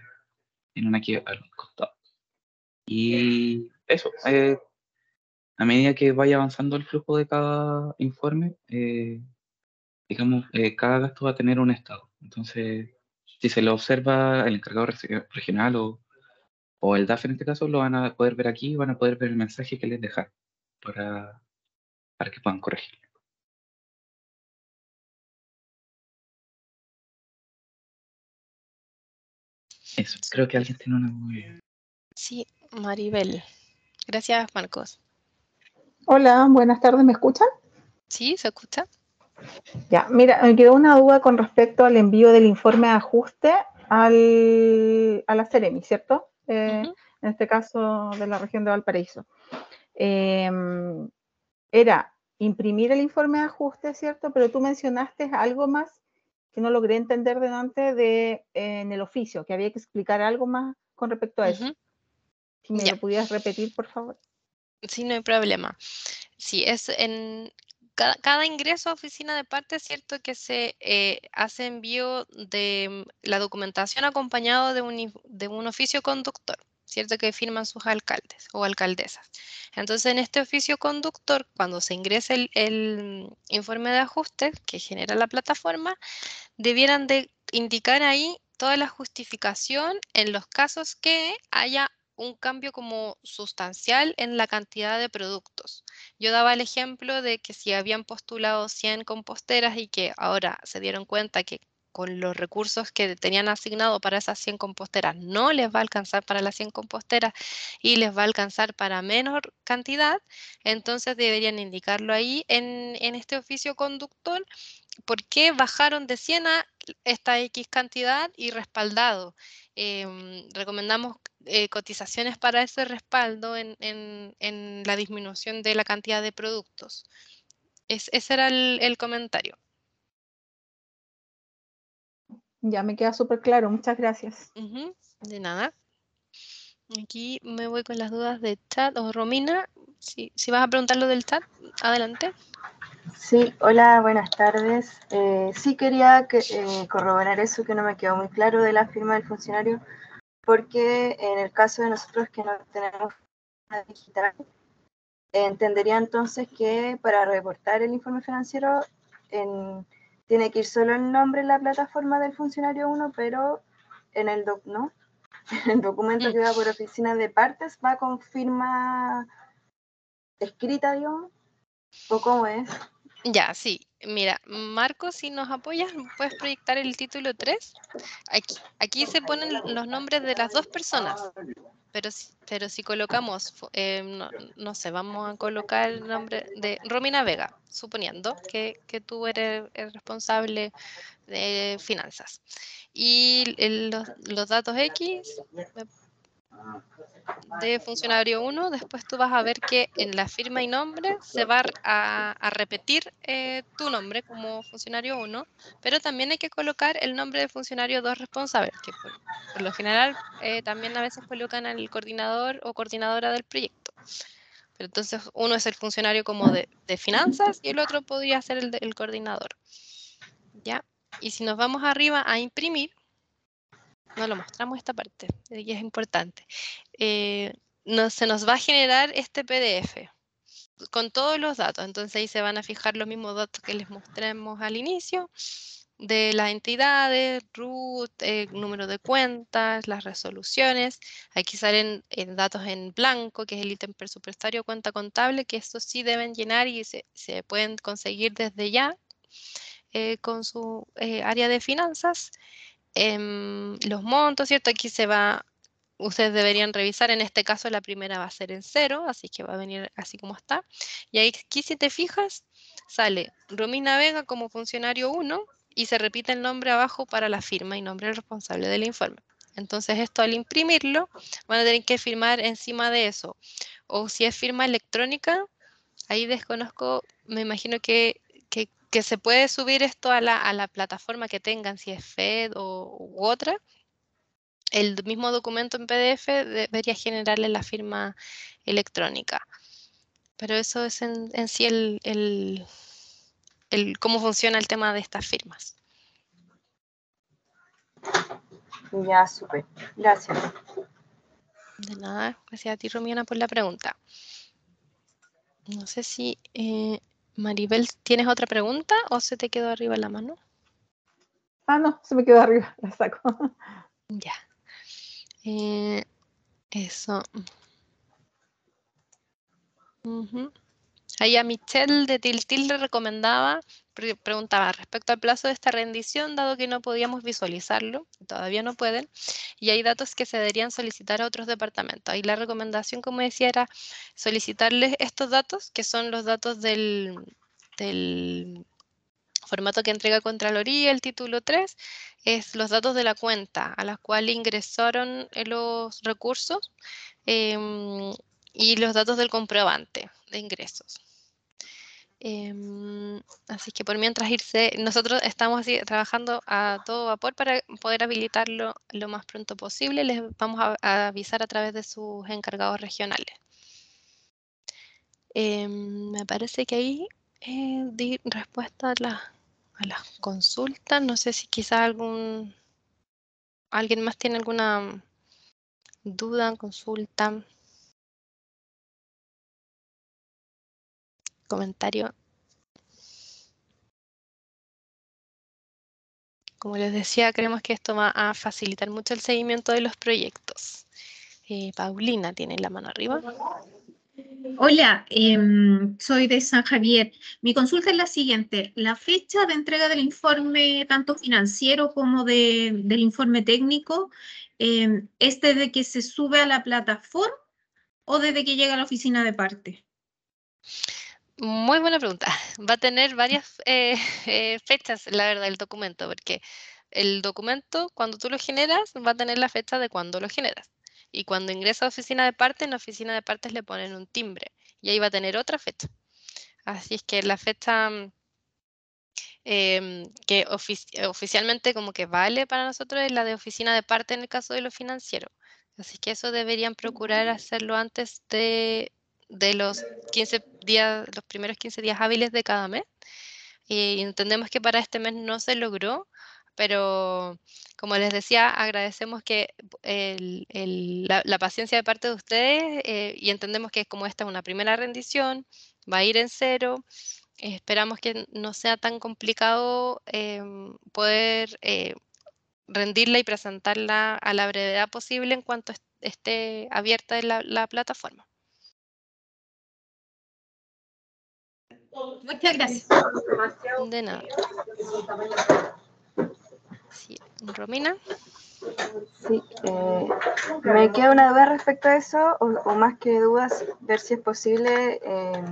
S5: en una aquí al costado. Y eso, a medida que vaya avanzando el flujo de cada informe, eh, digamos, eh, cada gasto va a tener un estado. Entonces, si se lo observa el encargado regional o, el DAF en este caso, lo van a poder ver aquí
S1: y van a poder ver el mensaje que les deja para, para que puedan corregirlo. Eso, creo que alguien tiene una muy...
S2: Sí, Maribel. Gracias, Marcos. Hola, buenas tardes, ¿me escuchan? Sí, se
S3: escucha. Ya, mira, me quedó una duda con respecto al envío del informe de ajuste al, a la Ceremi, ¿cierto? Eh, en este caso de la región de Valparaíso. Em, era imprimir el informe de ajuste, ¿cierto? Pero tú mencionaste algo más que no logré entender delante de, en el oficio, que había que explicar algo más con respecto a eso. Si me lo pudieras repetir,
S2: por favor. Sí, no hay problema. Sí, es en cada, ingreso a oficina de parte, es cierto que se eh, hace envío de mm, la documentación acompañado de un, de un oficio conductor. ¿cierto? Que firman sus alcaldes o alcaldesas. Entonces, en este oficio conductor, cuando se ingrese el, mm, informe de ajuste que genera la plataforma, debieran de indicar ahí toda la justificación en los casos que haya un cambio como sustancial en la cantidad de productos. Yo daba el ejemplo de que si habían postulado 100 composteras y que ahora se dieron cuenta que con los recursos que tenían asignado para esas 100 composteras. No les va a alcanzar para las 100 composteras y les va a alcanzar para menor cantidad, entonces deberían indicarlo ahí en, este oficio conductor por qué bajaron de 100 a esta X cantidad y respaldado. Em, recomendamos eh, cotizaciones para ese respaldo en, la disminución de la cantidad de productos. ese era el comentario.
S3: Ya me queda súper claro,
S2: muchas gracias. de nada. Aquí me voy con las dudas de chat. O Romina, si, vas a preguntar lo del chat, adelante. Sí,
S3: hola, buenas tardes. Eh, sí quería eh, corroborar eso que no me quedó muy claro de la firma del funcionario, porque en el caso de nosotros que no tenemos una digital, entendería entonces que para reportar el informe financiero en tiene que ir solo el nombre en la plataforma del funcionario 1, pero en el doc no. el documento mm. que va por oficina de partes va con firma escrita, digamos. ¿O cómo es? Ya,
S2: sí. Mira, Marco, si nos apoyas, puedes proyectar el título 3. Aquí, se ponen los nombres de las dos personas, pero si, colocamos, em, no, sé, vamos a colocar el nombre de Romina Vega, suponiendo que, tú eres el responsable de finanzas. Y los, los, datos X, de funcionario 1, después tú vas a ver que en la firma y nombre se va a, repetir eh, tu nombre como funcionario 1, pero también hay que colocar el nombre de funcionario 2 responsable, que por, lo general eh, también a veces colocan al coordinador o coordinadora del proyecto. Pero entonces uno es el funcionario como de, finanzas y el otro podría ser el, coordinador. ¿Ya? Y si nos vamos arriba a imprimir, no lo mostramos esta parte, eh, y es importante. Eh, no, se nos va a generar este PDF con todos los datos, entonces ahí se van a fijar los mismos datos que les mostramos al inicio, de las entidades, root, eh, número de cuentas, las resoluciones. Aquí salen en datos en blanco, que es el ítem presupuestario, cuenta contable, que estos sí deben llenar y se, pueden conseguir desde ya con su área de finanzas. Em, los montos, ¿cierto? Aquí se va, ustedes deberían revisar, en este caso la primera va a ser en cero, así que va a venir así como está. Y aquí si te fijas, sale Romina Vega como funcionario 1 y se repite el nombre abajo para la firma y nombre del responsable del informe. Entonces esto al imprimirlo van a tener que firmar encima de eso. O si es firma electrónica, ahí desconozco, me imagino que que se puede subir esto a la, a la plataforma que tengan, si es Fed o, u otra, el mismo documento en PDF debería generarle la firma electrónica. Pero eso es en, sí el, cómo funciona el tema de estas firmas. Ya, súper. Gracias. De nada, gracias a ti, Romiana, por la pregunta. No sé si eh, Maribel, ¿tienes otra pregunta o se te quedó arriba la mano?
S3: Ah, no, se me quedó arriba, la saco.
S2: ya. Eh, eso. Ahí a Michelle de Tiltil le recomendaba preguntaba respecto al plazo de esta rendición, dado que no podíamos visualizarlo, todavía no pueden, y hay datos que se deberían solicitar a otros departamentos. Y la recomendación, como decía, era solicitarles estos datos, que son los datos del, formato que entrega Contraloría, el título 3, es los datos de la cuenta a la cual ingresaron eh, los recursos em, y los datos del comprobante de ingresos. Em, así que por mientras irse, nosotros estamos trabajando a todo vapor para poder habilitarlo lo más pronto posible. Les vamos a, avisar a través de sus encargados regionales. Em, me parece que ahí eh, di respuesta a, las consultas. No sé si quizás algún alguien más tiene alguna duda, consulta.
S1: comentario.
S2: Como les decía, creemos que esto va a facilitar mucho el seguimiento de los proyectos. Eh, Paulina tiene la mano arriba. Hola, em, soy de San Javier. Mi consulta es la siguiente. La fecha de entrega del informe, tanto financiero como del informe técnico, em, ¿es desde que se sube a la plataforma o desde que llega a la oficina de parte? Muy buena pregunta. Va a tener varias eh, eh, fechas, la verdad, el documento, porque el documento, cuando tú lo generas, va a tener la fecha de cuando lo generas. Y cuando ingresa a oficina de parte, en la oficina de partes le ponen un timbre y ahí va a tener otra fecha. Así es que la fecha mm, em, que oficialmente como que vale para nosotros es la de oficina de parte en el caso de lo financiero. Así que eso deberían procurar mm. hacerlo antes de de los 15 días, los primeros 15 días hábiles de cada mes. Y entendemos que para este mes no se logró, pero como les decía, agradecemos que la, paciencia de parte de ustedes eh, y entendemos que como esta es una primera rendición, va a ir en cero. esperamos que no sea tan complicado em, poder eh, rendirla y presentarla a la brevedad posible en cuanto esté abierta la plataforma.
S1: Muchas gracias.
S2: De nada. Sí. Romina.
S3: Sí, eh, me queda una duda respecto a eso, o, más que dudas, ver si es posible eh,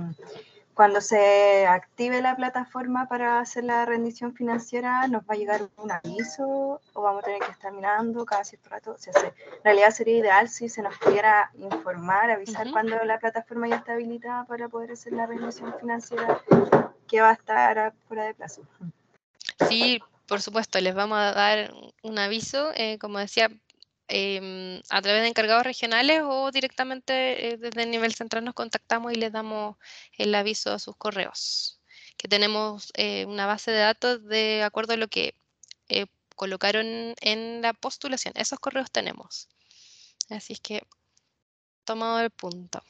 S3: cuando se active la plataforma para hacer la rendición financiera, nos va a llegar un aviso o vamos a tener que estar mirando cada cierto rato. O sea, en realidad sería ideal si se nos pudiera informar, avisar cuando la plataforma ya está habilitada para poder hacer la rendición financiera que va a estar
S2: fuera de plazo. Sí, por supuesto, les vamos a dar un aviso. Eh, como decía, Em, a través de encargados regionales o directamente eh, desde el nivel central nos contactamos y les damos el aviso a sus correos. Que tenemos eh, una base de datos de acuerdo a lo que eh, colocaron en la postulación. Esos correos tenemos. Así es que tomado el punto.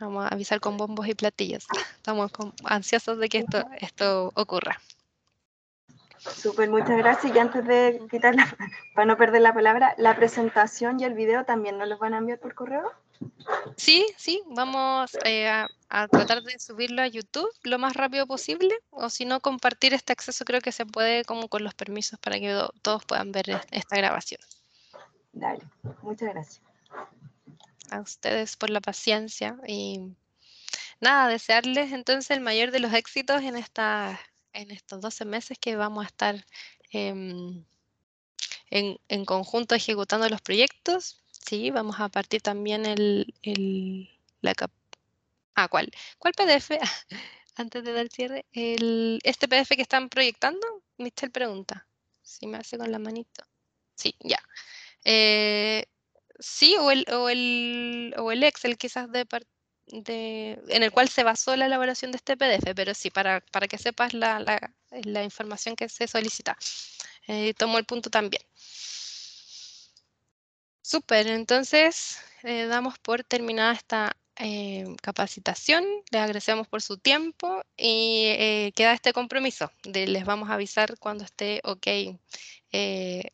S2: Vamos a avisar con bombos y platillos. Estamos ansiosos de que esto ocurra. Súper, muchas gracias. Y antes de quitarla,
S3: para no perder la palabra, la presentación y el video también nos los van a enviar por correo.
S2: Sí, sí, vamos eh, a, tratar de subirlo a YouTube lo más rápido posible, o si no, compartir este acceso creo que se puede como con los permisos para que todos puedan ver esta grabación. Dale, muchas gracias. A ustedes por la paciencia y nada, desearles entonces el mayor de los éxitos en esta en estos 12 meses que vamos a estar em, en, conjunto ejecutando los proyectos. Sí, vamos a partir también el, el la cap ah, ¿cuál? ¿Cuál PDF? Antes de dar cierre, el, este PDF que están proyectando, Michelle pregunta. Si me hace con la manito. Sí, ya. Eh, sí, o el, o el, o el Excel quizás de, en el cual se basó la elaboración de este PDF, pero sí, para, que sepas la, información que se solicita. Eh, tomo el punto también. Súper, entonces eh, damos por terminada esta eh, capacitación, les agradecemos por su tiempo y queda este compromiso de les vamos a avisar cuando esté ok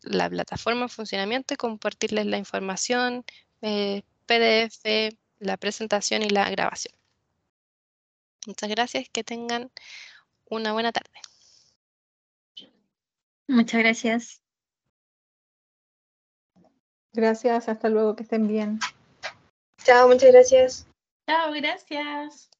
S2: la plataforma en funcionamiento y compartirles la información, PDF, la presentación y la grabación. Muchas gracias, que tengan una buena tarde.
S1: Muchas gracias. Gracias, hasta luego, que estén bien. Chao, muchas gracias. Chao, gracias.